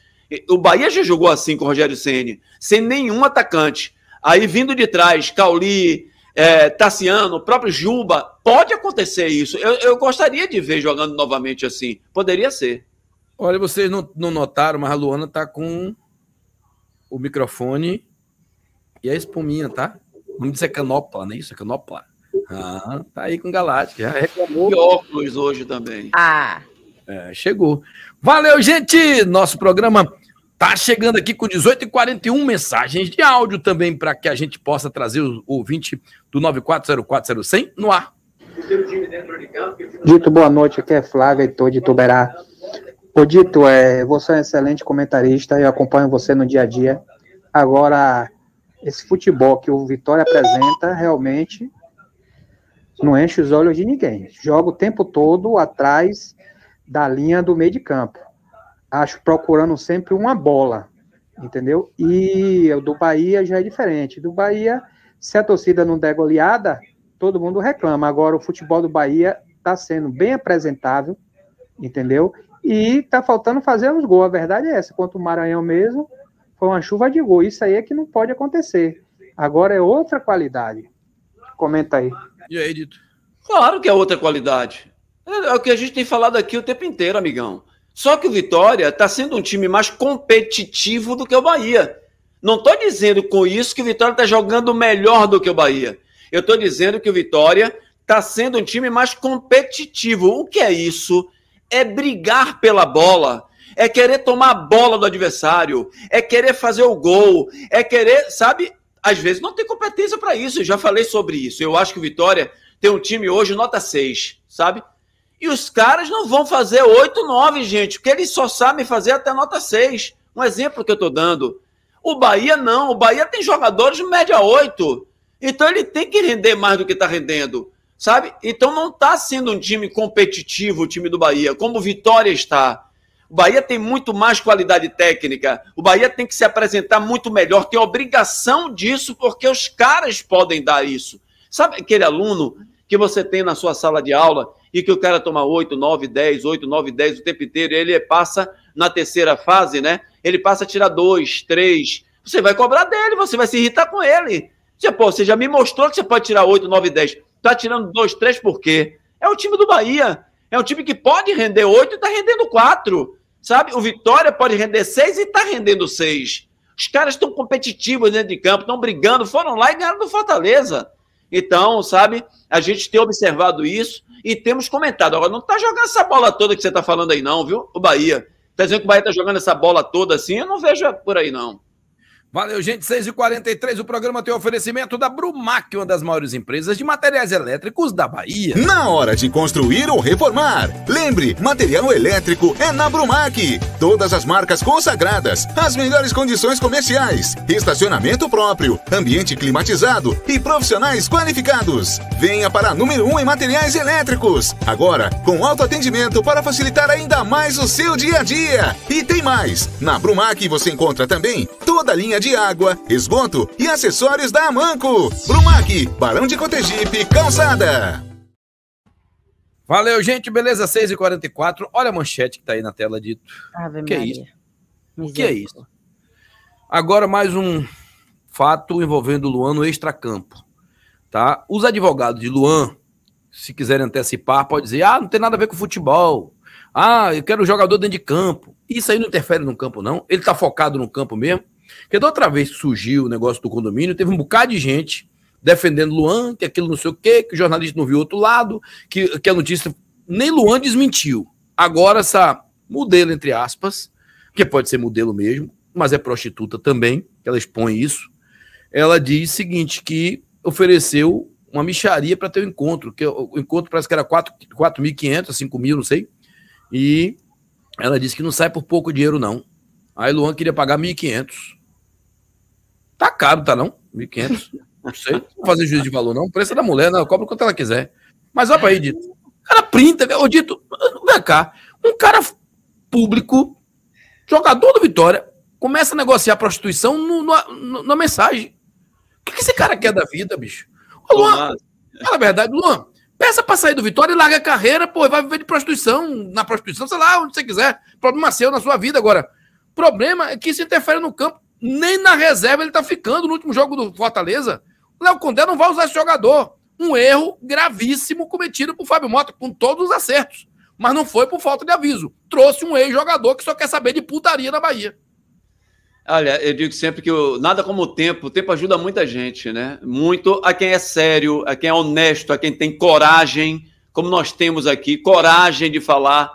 O Bahia já jogou assim com o Rogério Ceni, sem nenhum atacante. Aí vindo de trás, Cauli, é, Tassiano, próprio Juba, pode acontecer isso. Eu, eu gostaria de ver jogando novamente assim. Poderia ser. Olha, vocês não, não notaram, mas a Luana tá com o microfone e a espuminha, tá? O nome disso é canopla, não é isso? É canopla. Ah, tá aí com Galáctica. Já reclamou. E óculos hoje também. Ah. É, chegou. Valeu, gente! Nosso programa tá chegando aqui com 18 e 41 mensagens de áudio também para que a gente possa trazer o ouvinte do 940401 no ar. Dito boa noite, aqui é Flávio Heitor de Tuberá. O Dito, é, você é um excelente comentarista, eu acompanho você no dia a dia. Agora, esse futebol que o Vitória apresenta realmente não enche os olhos de ninguém. Joga o tempo todo atrás da linha do meio de campo. Acho procurando sempre uma bola, entendeu? E o do Bahia já é diferente. Do Bahia, se a torcida não der goleada, todo mundo reclama. Agora o futebol do Bahia está sendo bem apresentável, entendeu? E tá faltando fazer os gols. A verdade é essa. Quanto o Maranhão mesmo, foi uma chuva de gol. Isso aí é que não pode acontecer. Agora é outra qualidade. Comenta aí. E aí, Dito? Claro que é outra qualidade. É, é o que a gente tem falado aqui o tempo inteiro, amigão. Só que o Vitória está sendo um time mais competitivo do que o Bahia. Não estou dizendo com isso que o Vitória está jogando melhor do que o Bahia. Eu estou dizendo que o Vitória está sendo um time mais competitivo. O que é isso? é brigar pela bola, é querer tomar a bola do adversário, é querer fazer o gol, é querer, sabe? Às vezes não tem competência para isso, eu já falei sobre isso. Eu acho que o Vitória tem um time hoje nota 6, sabe? E os caras não vão fazer 8, 9, gente, porque eles só sabem fazer até nota 6. Um exemplo que eu estou dando. O Bahia não, o Bahia tem jogadores de média 8. Então ele tem que render mais do que está rendendo sabe? Então não está sendo um time competitivo o time do Bahia, como o Vitória está. O Bahia tem muito mais qualidade técnica. O Bahia tem que se apresentar muito melhor, tem obrigação disso, porque os caras podem dar isso. Sabe aquele aluno que você tem na sua sala de aula e que o cara toma 8, 9, 10, 8, 9, 10 o tempo inteiro, e ele passa na terceira fase, né? Ele passa a tirar 2, 3. Você vai cobrar dele, você vai se irritar com ele. Você, pô, você já me mostrou que você pode tirar 8, 9, 10. Tá tirando dois, três por quê? É o time do Bahia. É um time que pode render oito e tá rendendo quatro. Sabe? O Vitória pode render seis e tá rendendo seis. Os caras estão competitivos dentro de campo, estão brigando, foram lá e ganharam do Fortaleza. Então, sabe, a gente tem observado isso e temos comentado. Agora, não tá jogando essa bola toda que você tá falando aí, não, viu? O Bahia. Tá dizendo que o Bahia tá jogando essa bola toda assim? Eu não vejo por aí, não. Valeu, gente. 6h43, o programa tem oferecimento da Brumac, uma das maiores empresas de materiais elétricos da Bahia. Na hora de construir ou reformar, lembre, material elétrico é na Brumac. Todas as marcas consagradas, as melhores condições comerciais, estacionamento próprio, ambiente climatizado e profissionais qualificados. Venha para a número 1 um em materiais elétricos. Agora, com autoatendimento para facilitar ainda mais o seu dia a dia. E tem mais, na Brumac você encontra também toda a linha linha de água, esgoto e acessórios da Amanco. Brumac, Barão de Cotegipe, Calçada. Valeu, gente. Beleza, 6h44. Olha a manchete que tá aí na tela, Dito. Ave que é Maria. é isso? que é, isso? Agora mais um fato envolvendo Luan no extracampo. Tá? Os advogados de Luan, se quiserem antecipar, pode dizer: ah, não tem nada a ver com futebol. Ah, eu quero um jogador dentro de campo. Isso aí não interfere no campo, não. Ele tá focado no campo mesmo. Porque da outra vez que surgiu o negócio do condomínio, teve um bocado de gente defendendo Luan, que aquilo não sei o quê, que o jornalista não viu outro lado, que, que a notícia. Nem Luan desmentiu. Agora, essa modelo, entre aspas, que pode ser modelo mesmo, mas é prostituta também, que ela expõe isso. Ela diz o seguinte: que ofereceu uma micharia para ter o um encontro, que é o encontro parece que era 4.500, 5 mil, não sei. E ela disse que não sai por pouco dinheiro, não. Aí Luan queria pagar 1.500. Tá caro, tá não? 1.500. Não sei. Não fazer juízo de valor, não. preço da mulher, não. Cobra quanto ela quiser. Mas olha pra aí, Dito. O cara printa. Ô, Dito, vem cá. Um cara público, jogador do Vitória, começa a negociar prostituição no, no, na mensagem. O que, que esse cara quer da vida, bicho? Ô, Luan, fala a verdade, Luan. Peça pra sair do Vitória e larga a carreira, pô, vai viver de prostituição, na prostituição, sei lá, onde você quiser. Problema seu na sua vida agora. Problema é que isso interfere no campo. Nem na reserva ele tá ficando no último jogo do Fortaleza. O Léo Condé não vai usar esse jogador. Um erro gravíssimo cometido por Fábio Mota, com todos os acertos. Mas não foi por falta de aviso. Trouxe um ex-jogador que só quer saber de putaria na Bahia. Olha, eu digo sempre que eu, nada como o tempo. O tempo ajuda muita gente, né? Muito a quem é sério, a quem é honesto, a quem tem coragem, como nós temos aqui, coragem de falar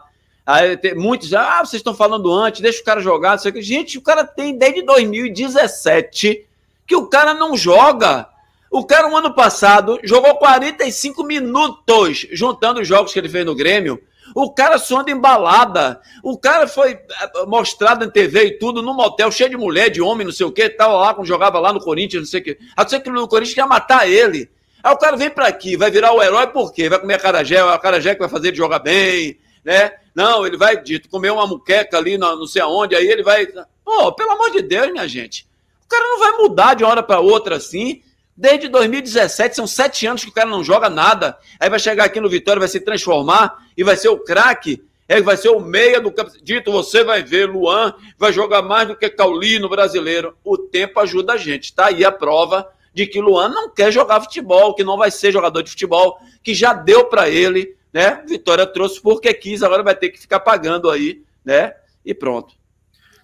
Aí tem, muitos, ah, vocês estão falando antes, deixa o cara jogar, não sei o que. Gente, o cara tem desde 2017 que o cara não joga. O cara, um ano passado, jogou 45 minutos juntando os jogos que ele fez no Grêmio. O cara só em embalada. O cara foi eh, mostrado em TV e tudo, num motel cheio de mulher, de homem, não sei o que, tava lá, quando jogava lá no Corinthians, não sei o que. A ser que no Corinthians quer matar ele. Aí o cara vem para aqui, vai virar o herói por quê? Vai comer a Carajé, é o Carajé que vai fazer ele jogar bem, né? Não, ele vai dito comer uma muqueca ali, não sei aonde, aí ele vai. Pô, pelo amor de Deus, minha gente. O cara não vai mudar de uma hora para outra assim. Desde 2017, são sete anos que o cara não joga nada. Aí vai chegar aqui no Vitória, vai se transformar e vai ser o craque. É, vai ser o meia do campo. Dito, você vai ver, Luan vai jogar mais do que Caulino brasileiro. O tempo ajuda a gente. Tá aí a prova de que Luan não quer jogar futebol, que não vai ser jogador de futebol, que já deu para ele né? Vitória trouxe porque quis, agora vai ter que ficar pagando aí, né? E pronto.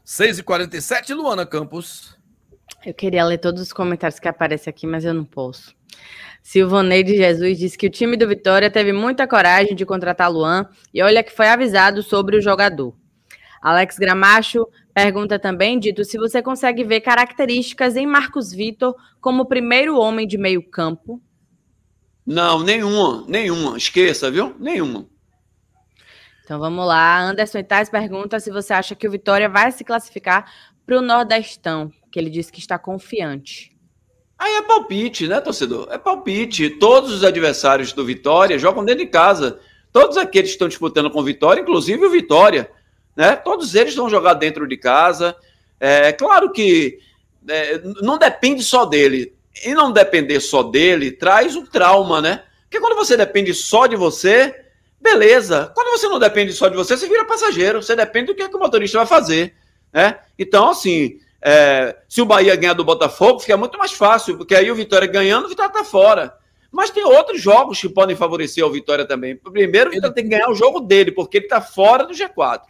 6h47, Luana Campos. Eu queria ler todos os comentários que aparecem aqui, mas eu não posso. Silvaneide Jesus disse que o time do Vitória teve muita coragem de contratar Luan e olha que foi avisado sobre o jogador. Alex Gramacho pergunta também, Dito, se você consegue ver características em Marcos Vitor como primeiro homem de meio campo não, nenhuma, nenhuma. Esqueça, viu? Nenhuma. Então vamos lá. Anderson Itais pergunta se você acha que o Vitória vai se classificar para o Nordestão, que ele disse que está confiante. Aí é palpite, né, torcedor? É palpite. Todos os adversários do Vitória jogam dentro de casa. Todos aqueles que estão disputando com o Vitória, inclusive o Vitória, né? Todos eles vão jogar dentro de casa. É, é claro que é, não depende só dele e não depender só dele traz o trauma, né? Porque quando você depende só de você, beleza. Quando você não depende só de você, você vira passageiro. Você depende do que, é que o motorista vai fazer, né? Então, assim, é, se o Bahia ganhar do Botafogo, fica muito mais fácil, porque aí o Vitória ganhando, o Vitória tá fora. Mas tem outros jogos que podem favorecer o Vitória também. Primeiro, o Vitória tem que ganhar o jogo dele, porque ele tá fora do G4.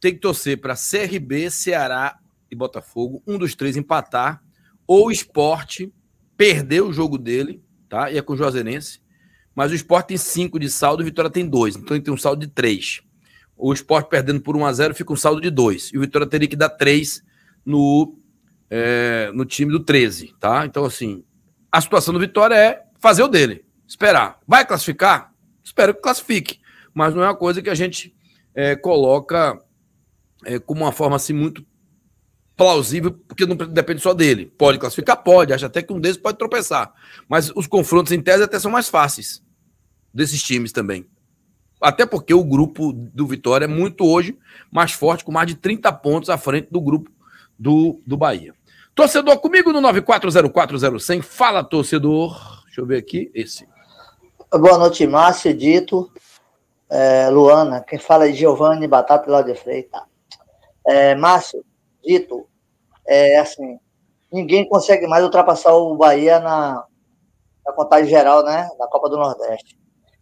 Tem que torcer para CRB, Ceará e Botafogo, um dos três empatar, ou esporte perdeu o jogo dele, tá? E é com o Juazeirense. Mas o Sport tem 5 de saldo, o Vitória tem 2. Então ele tem um saldo de 3. O Sport perdendo por 1 a 0 fica um saldo de 2. E o Vitória teria que dar 3 no, é, no time do 13, tá? Então, assim, a situação do Vitória é fazer o dele, esperar. Vai classificar? Espero que classifique. Mas não é uma coisa que a gente é, coloca é, como uma forma assim muito plausível, porque não depende só dele. Pode classificar? Pode. Acho até que um deles pode tropeçar. Mas os confrontos em tese até são mais fáceis desses times também. Até porque o grupo do Vitória é muito hoje mais forte, com mais de 30 pontos à frente do grupo do, do Bahia. Torcedor comigo no 94040100. Fala, torcedor. Deixa eu ver aqui. Esse. Boa noite, Márcio, Dito, é, Luana. Quem fala é Giovanni Batata lá de Freitas. É, Márcio, dito, é assim, ninguém consegue mais ultrapassar o Bahia na, na contagem geral, né, da Copa do Nordeste.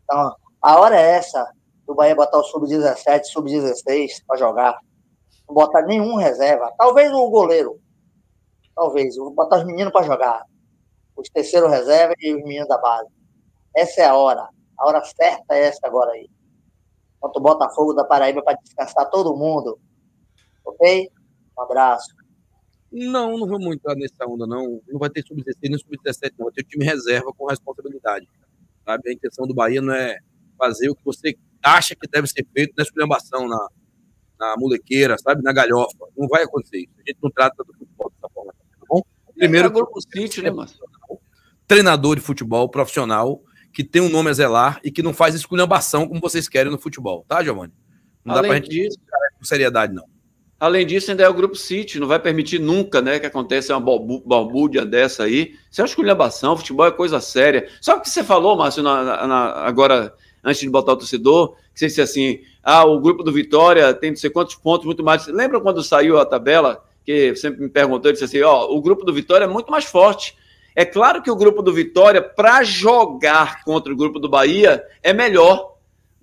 Então, a hora é essa do Bahia botar o sub-17, sub-16 para jogar. Não botar nenhum reserva. Talvez o goleiro. Talvez. Botar os meninos para jogar. Os terceiros reserva e os meninos da base. Essa é a hora. A hora certa é essa agora aí. Quanto o Botafogo da Paraíba para descansar todo mundo. Ok? Um abraço. Não, não vou muito nessa onda, não. Não vai ter sub-16 nem sub-17, não. Vai ter o time reserva com responsabilidade. Sabe? A intenção do Bahia não é fazer o que você acha que deve ser feito na esculhambação, na, na molequeira, sabe? Na galhofa. Não vai acontecer isso. A gente não trata do futebol dessa forma, tá bom? É, Primeiro. É, corpo City, né, mano? Treinador de futebol profissional que tem um nome a zelar e que não faz esculhambação como vocês querem no futebol, tá, Giovanni? Não Além dá pra gente disso, cara, com seriedade, não. Além disso, ainda é o Grupo City, não vai permitir nunca né, que aconteça uma balbúrdia dessa aí. Isso é uma esculhambação, futebol é coisa séria. Sabe o que você falou, Márcio, na, na, agora, antes de botar o torcedor? Que você disse assim, ah, o grupo do Vitória tem não sei quantos pontos, muito mais. Lembra quando saiu a tabela, que sempre me perguntou, eu disse assim, ó, o grupo do Vitória é muito mais forte. É claro que o grupo do Vitória, para jogar contra o grupo do Bahia, é melhor.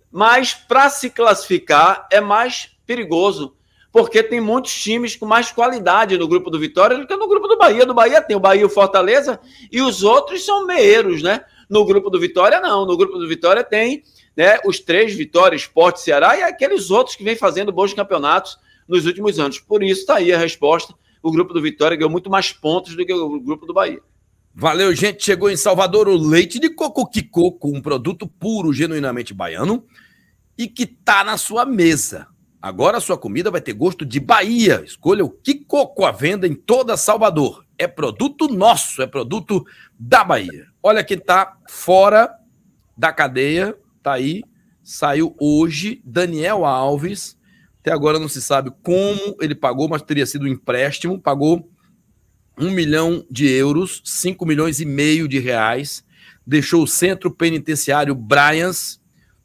Mas para se classificar, é mais perigoso porque tem muitos times com mais qualidade no grupo do Vitória do que no grupo do Bahia. Do Bahia tem o Bahia e o Fortaleza, e os outros são meieiros, né? No grupo do Vitória, não. No grupo do Vitória tem né, os três vitórias, Esporte, Ceará e aqueles outros que vem fazendo bons campeonatos nos últimos anos. Por isso está aí a resposta. O grupo do Vitória ganhou muito mais pontos do que o grupo do Bahia. Valeu, gente. Chegou em Salvador o leite de coco coco, um produto puro, genuinamente baiano, e que tá na sua mesa. Agora a sua comida vai ter gosto de Bahia. Escolha o Kikoko à venda em toda Salvador. É produto nosso, é produto da Bahia. Olha quem está fora da cadeia, tá aí, saiu hoje, Daniel Alves. Até agora não se sabe como ele pagou, mas teria sido um empréstimo. Pagou um milhão de euros, cinco milhões e meio de reais. Deixou o centro penitenciário Bryans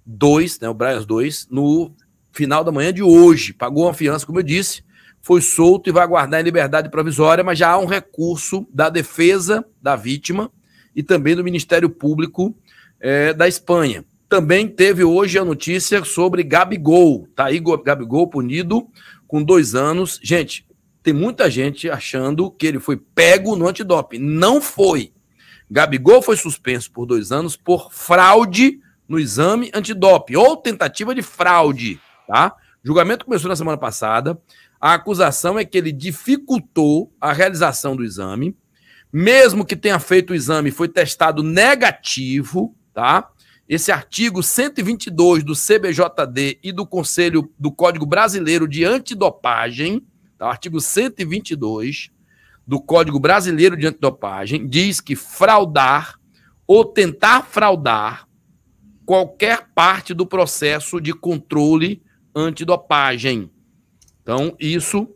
2, né, o Bryans 2, no final da manhã de hoje. Pagou uma fiança, como eu disse, foi solto e vai aguardar em liberdade provisória, mas já há um recurso da defesa da vítima e também do Ministério Público é, da Espanha. Também teve hoje a notícia sobre Gabigol. Tá aí Gabigol punido com dois anos. Gente, tem muita gente achando que ele foi pego no antidoping. Não foi. Gabigol foi suspenso por dois anos por fraude no exame antidoping ou tentativa de fraude tá? O julgamento começou na semana passada. A acusação é que ele dificultou a realização do exame, mesmo que tenha feito o exame, foi testado negativo, tá? Esse artigo 122 do CBJD e do Conselho do Código Brasileiro de Antidopagem, tá? Artigo 122 do Código Brasileiro de Antidopagem diz que fraudar ou tentar fraudar qualquer parte do processo de controle antidopagem. Então, isso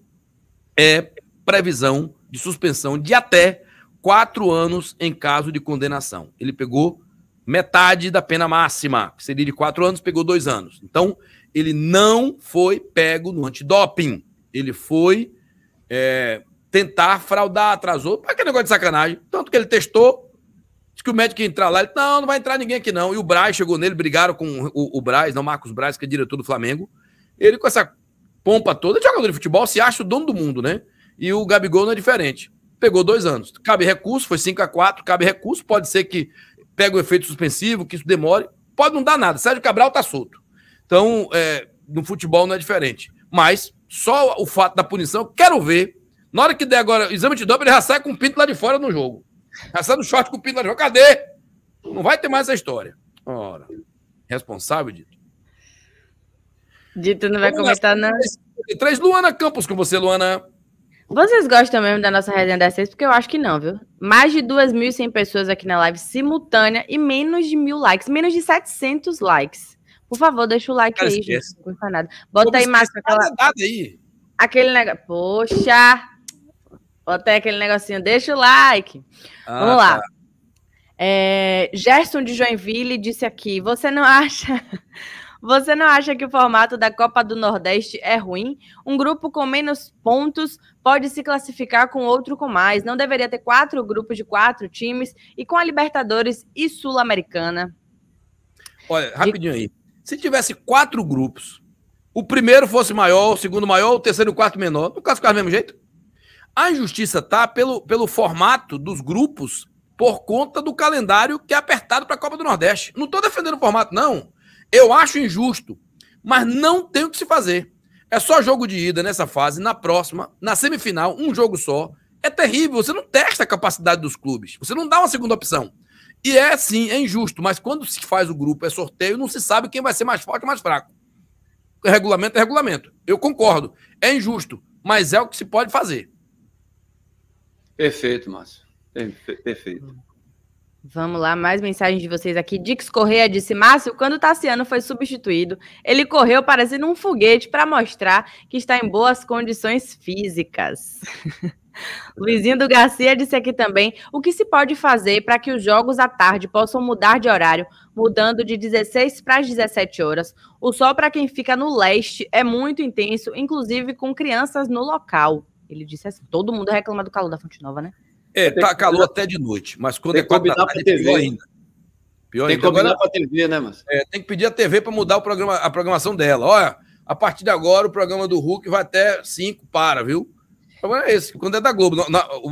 é previsão de suspensão de até quatro anos em caso de condenação. Ele pegou metade da pena máxima, que seria de quatro anos, pegou dois anos. Então, ele não foi pego no antidoping. Ele foi é, tentar fraudar, atrasou. Para que negócio de sacanagem? Tanto que ele testou, disse que o médico ia entrar lá. Ele, não, não vai entrar ninguém aqui não. E o Braz chegou nele, brigaram com o, o Braz, não, Marcos Braz, que é diretor do Flamengo. Ele com essa pompa toda, é jogador de futebol, se acha o dono do mundo, né? E o Gabigol não é diferente. Pegou dois anos. Cabe recurso, foi 5 a 4 cabe recurso. Pode ser que pegue o efeito suspensivo, que isso demore. Pode não dar nada. Sérgio Cabral tá solto. Então, é, no futebol não é diferente. Mas só o fato da punição, quero ver. Na hora que der agora exame de dobra, ele já sai com o pinto lá de fora no jogo. Já sai no short com o pinto lá de fora. Cadê? Não vai ter mais essa história. Ora, responsável, Dito. Dito não vai Vamos comentar, lá, não. Luana Campos com você, Luana. Vocês gostam mesmo da nossa resenha das seis? Porque eu acho que não, viu? Mais de 2.100 pessoas aqui na live simultânea e menos de mil likes, menos de 700 likes. Por favor, deixa o like Cara, aí, não gente. Não nada. Bota aí, Márcio. Aquela... aí. Aquele negócio. Poxa! Bota aí aquele negocinho. Deixa o like. Ah, Vamos lá. Tá. É... Gerson de Joinville disse aqui: Você não acha você não acha que o formato da Copa do Nordeste é ruim? Um grupo com menos pontos pode se classificar com outro com mais. Não deveria ter quatro grupos de quatro times e com a Libertadores e Sul-Americana. Olha, rapidinho aí. Se tivesse quatro grupos, o primeiro fosse maior, o segundo maior, o terceiro e o quarto menor, não classificava do mesmo jeito? A injustiça tá pelo, pelo formato dos grupos por conta do calendário que é apertado para a Copa do Nordeste. Não estou defendendo o formato, não. Eu acho injusto, mas não tem o que se fazer. É só jogo de ida nessa fase, na próxima, na semifinal, um jogo só. É terrível, você não testa a capacidade dos clubes, você não dá uma segunda opção. E é sim, é injusto, mas quando se faz o grupo, é sorteio, não se sabe quem vai ser mais forte ou mais fraco. Regulamento é regulamento. Eu concordo. É injusto, mas é o que se pode fazer. Perfeito, Márcio. Perfeito. Vamos lá, mais mensagens de vocês aqui. Dix Correia disse: Márcio, quando o Tassiano foi substituído, ele correu parecendo um foguete para mostrar que está em boas condições físicas. Luizinho do Garcia disse aqui também o que se pode fazer para que os jogos à tarde possam mudar de horário, mudando de 16 para as 17 horas. O sol para quem fica no leste é muito intenso, inclusive com crianças no local. Ele disse assim: todo mundo reclama do calor da Fonte Nova, né? É, tá calor até de noite, mas quando é quatro da tarde, é pior ainda. Pior tem que combinar com a TV, né, mas é, Tem que pedir a TV para mudar o programa, a programação dela. Olha, a partir de agora o programa do Hulk vai até 5, para, viu? O problema é esse, quando é da Globo.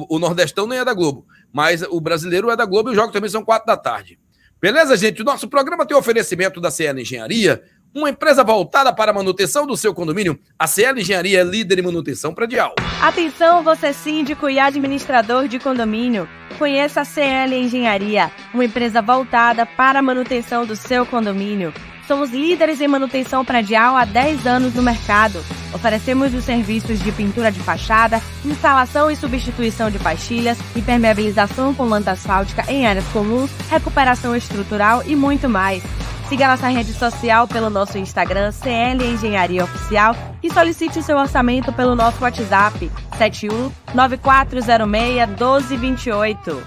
o, Nordestão nem é da Globo, mas o brasileiro é da Globo e os jogos também são quatro da tarde. Beleza, gente? O nosso programa tem oferecimento da CN Engenharia, uma empresa voltada para a manutenção do seu condomínio, a CL Engenharia é líder em manutenção predial. Atenção, você é síndico e administrador de condomínio. Conheça a CL Engenharia, uma empresa voltada para a manutenção do seu condomínio. Somos líderes em manutenção predial há 10 anos no mercado. Oferecemos os serviços de pintura de fachada, instalação e substituição de pastilhas, impermeabilização com lanta asfáltica em áreas comuns, recuperação estrutural e muito mais. Siga nossa rede social pelo nosso Instagram, CL Engenharia Oficial, e solicite o seu orçamento pelo nosso WhatsApp, 71 9406 1228.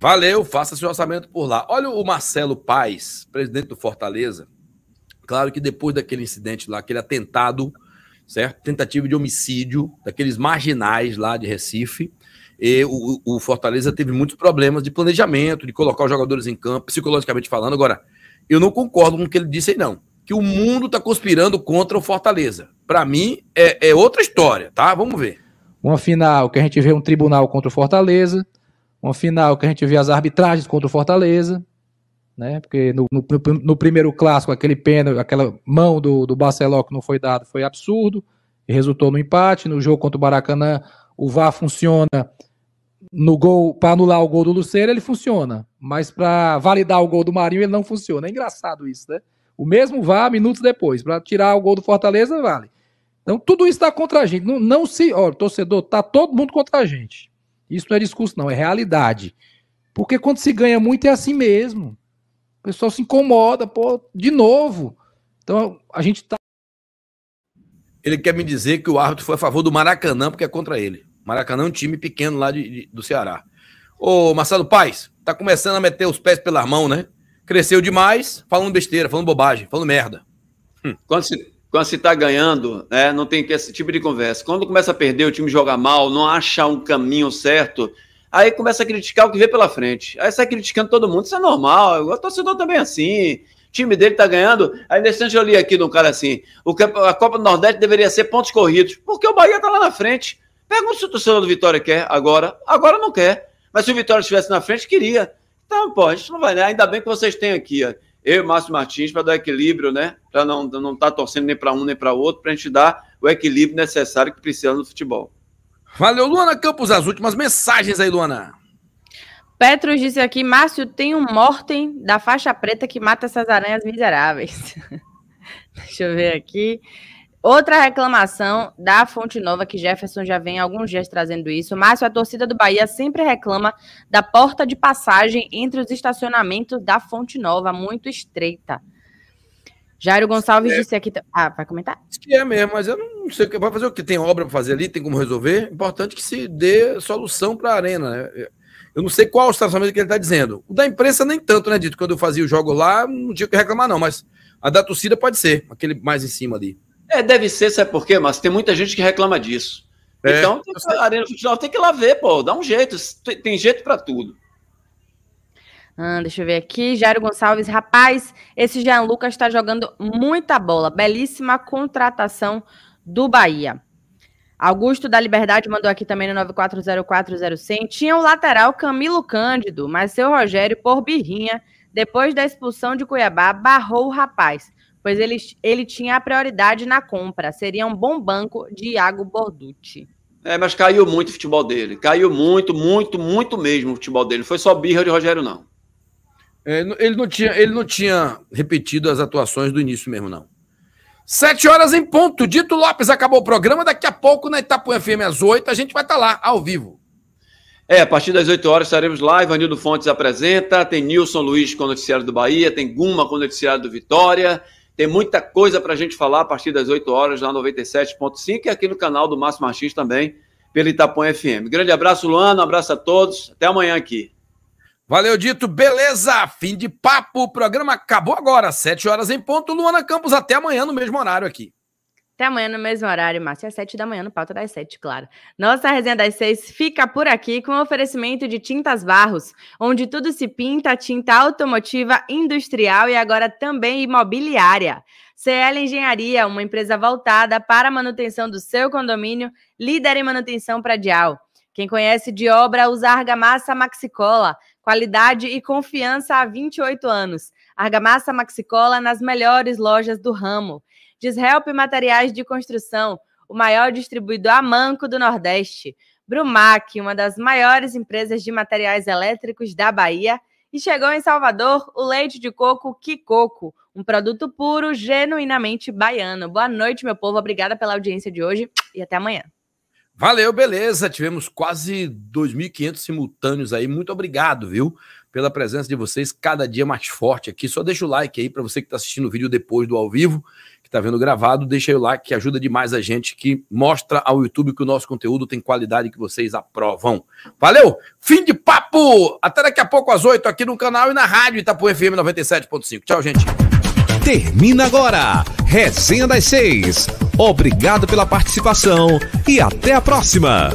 Valeu, faça seu orçamento por lá. Olha o Marcelo Paz, presidente do Fortaleza. Claro que depois daquele incidente lá, aquele atentado, certo? Tentativa de homicídio daqueles marginais lá de Recife. E o, o Fortaleza teve muitos problemas de planejamento, de colocar os jogadores em campo, psicologicamente falando. Agora, eu não concordo com o que ele disse aí, não. Que o mundo está conspirando contra o Fortaleza. Para mim, é, é outra história, tá? Vamos ver. Uma final que a gente vê um tribunal contra o Fortaleza, uma final que a gente vê as arbitragens contra o Fortaleza, né? Porque no, no, no, primeiro clássico, aquele pênalti, aquela mão do, do Barceló que não foi dado foi absurdo e resultou no empate. No jogo contra o Baracanã, o VAR funciona no gol para anular o gol do Lucero ele funciona, mas para validar o gol do Marinho ele não funciona. É engraçado isso, né? O mesmo vá minutos depois para tirar o gol do Fortaleza vale. Então tudo isso está contra a gente. Não, não se, ó, torcedor, tá todo mundo contra a gente. Isso não é discurso, não é realidade. Porque quando se ganha muito é assim mesmo. O pessoal se incomoda, pô, de novo. Então a gente tá. Ele quer me dizer que o árbitro foi a favor do Maracanã porque é contra ele. Maracanã é um time pequeno lá de, de, do Ceará. Ô, Marcelo Paz, tá começando a meter os pés pelas mãos, né? Cresceu demais, falando besteira, falando bobagem, falando merda. Hum. Quando, se, quando se tá ganhando, né, não tem esse tipo de conversa. Quando começa a perder, o time joga mal, não acha um caminho certo, aí começa a criticar o que vê pela frente. Aí sai criticando todo mundo, isso é normal, o torcedor também é assim time dele tá ganhando. Aí nesse instante eu li aqui de um cara assim: o, a Copa do Nordeste deveria ser pontos corridos, porque o Bahia tá lá na frente. Pergunta se o torcedor do Vitória quer agora. Agora não quer. Mas se o Vitória estivesse na frente, queria. Então, pô, a gente não vai, né? Ainda bem que vocês têm aqui, ó, eu e Márcio Martins, para dar equilíbrio, né? Para não estar não tá torcendo nem para um nem para outro, para a gente dar o equilíbrio necessário que precisa no futebol. Valeu, Luana Campos, as últimas mensagens aí, Luana. Petros disse aqui, Márcio, tem um mortem da faixa preta que mata essas aranhas miseráveis. Deixa eu ver aqui. Outra reclamação da Fonte Nova, que Jefferson já vem há alguns dias trazendo isso, mas a torcida do Bahia sempre reclama da porta de passagem entre os estacionamentos da Fonte Nova, muito estreita. Jairo Gonçalves é. disse aqui. Ah, vai comentar? Que é mesmo, mas eu não sei o que vai fazer. O que tem obra para fazer ali, tem como resolver. Importante que se dê solução para a arena. Né? Eu não sei qual o estacionamento que ele está dizendo. O da imprensa, nem tanto, né, Dito? Quando eu fazia o jogo lá, não tinha o que reclamar, não, mas a da torcida pode ser, aquele mais em cima ali. É, deve ser, sabe por quê? Mas tem muita gente que reclama disso. É. Então, a Arena Futebol tem que ir lá ver, pô, dá um jeito, tem jeito para tudo. Ah, deixa eu ver aqui. Jairo Gonçalves, rapaz, esse Jean Lucas está jogando muita bola. Belíssima contratação do Bahia. Augusto da Liberdade mandou aqui também no 9404010. Tinha o lateral Camilo Cândido, mas seu Rogério, por birrinha, depois da expulsão de Cuiabá, barrou o rapaz pois ele, ele tinha a prioridade na compra. Seria um bom banco de Iago Borducci. É, mas caiu muito o futebol dele. Caiu muito, muito, muito mesmo o futebol dele. Foi só birra de Rogério, não. É, ele, não tinha, ele não tinha repetido as atuações do início mesmo, não. Sete horas em ponto. Dito Lopes acabou o programa. Daqui a pouco, na Itapuã FM às oito, a gente vai estar tá lá, ao vivo. É, a partir das 8 horas estaremos lá. Ivanildo Fontes apresenta. Tem Nilson Luiz com o Noticiário do Bahia. Tem Guma com o Noticiário do Vitória. Tem muita coisa para a gente falar a partir das 8 horas na 97.5 e aqui no canal do Márcio Martins também, pelo Itapão FM. Grande abraço, Luana, abraço a todos. Até amanhã aqui. Valeu, Dito. Beleza? Fim de papo. O programa acabou agora, 7 horas em ponto. Luana Campos, até amanhã no mesmo horário aqui. Até amanhã no mesmo horário, Márcia, às sete da manhã, no Pauta das Sete, claro. Nossa resenha das seis fica por aqui com oferecimento de Tintas Barros, onde tudo se pinta, tinta automotiva, industrial e agora também imobiliária. CL Engenharia, uma empresa voltada para a manutenção do seu condomínio, líder em manutenção pradial. Quem conhece de obra usa argamassa Maxicola, qualidade e confiança há 28 anos. Argamassa Maxicola nas melhores lojas do ramo diz Help Materiais de Construção, o maior distribuidor a manco do Nordeste. Brumac, uma das maiores empresas de materiais elétricos da Bahia. E chegou em Salvador o leite de coco Kikoko, um produto puro, genuinamente baiano. Boa noite, meu povo. Obrigada pela audiência de hoje e até amanhã. Valeu, beleza. Tivemos quase 2.500 simultâneos aí. Muito obrigado, viu, pela presença de vocês, cada dia mais forte aqui. Só deixa o like aí para você que está assistindo o vídeo depois do ao vivo está vendo gravado, deixa o like que ajuda demais a gente, que mostra ao YouTube que o nosso conteúdo tem qualidade que vocês aprovam. Valeu! Fim de papo! Até daqui a pouco às 8 aqui no canal e na rádio Itapu FM 97.5. Tchau, gente! Termina agora! Resenha das Seis. Obrigado pela participação e até a próxima!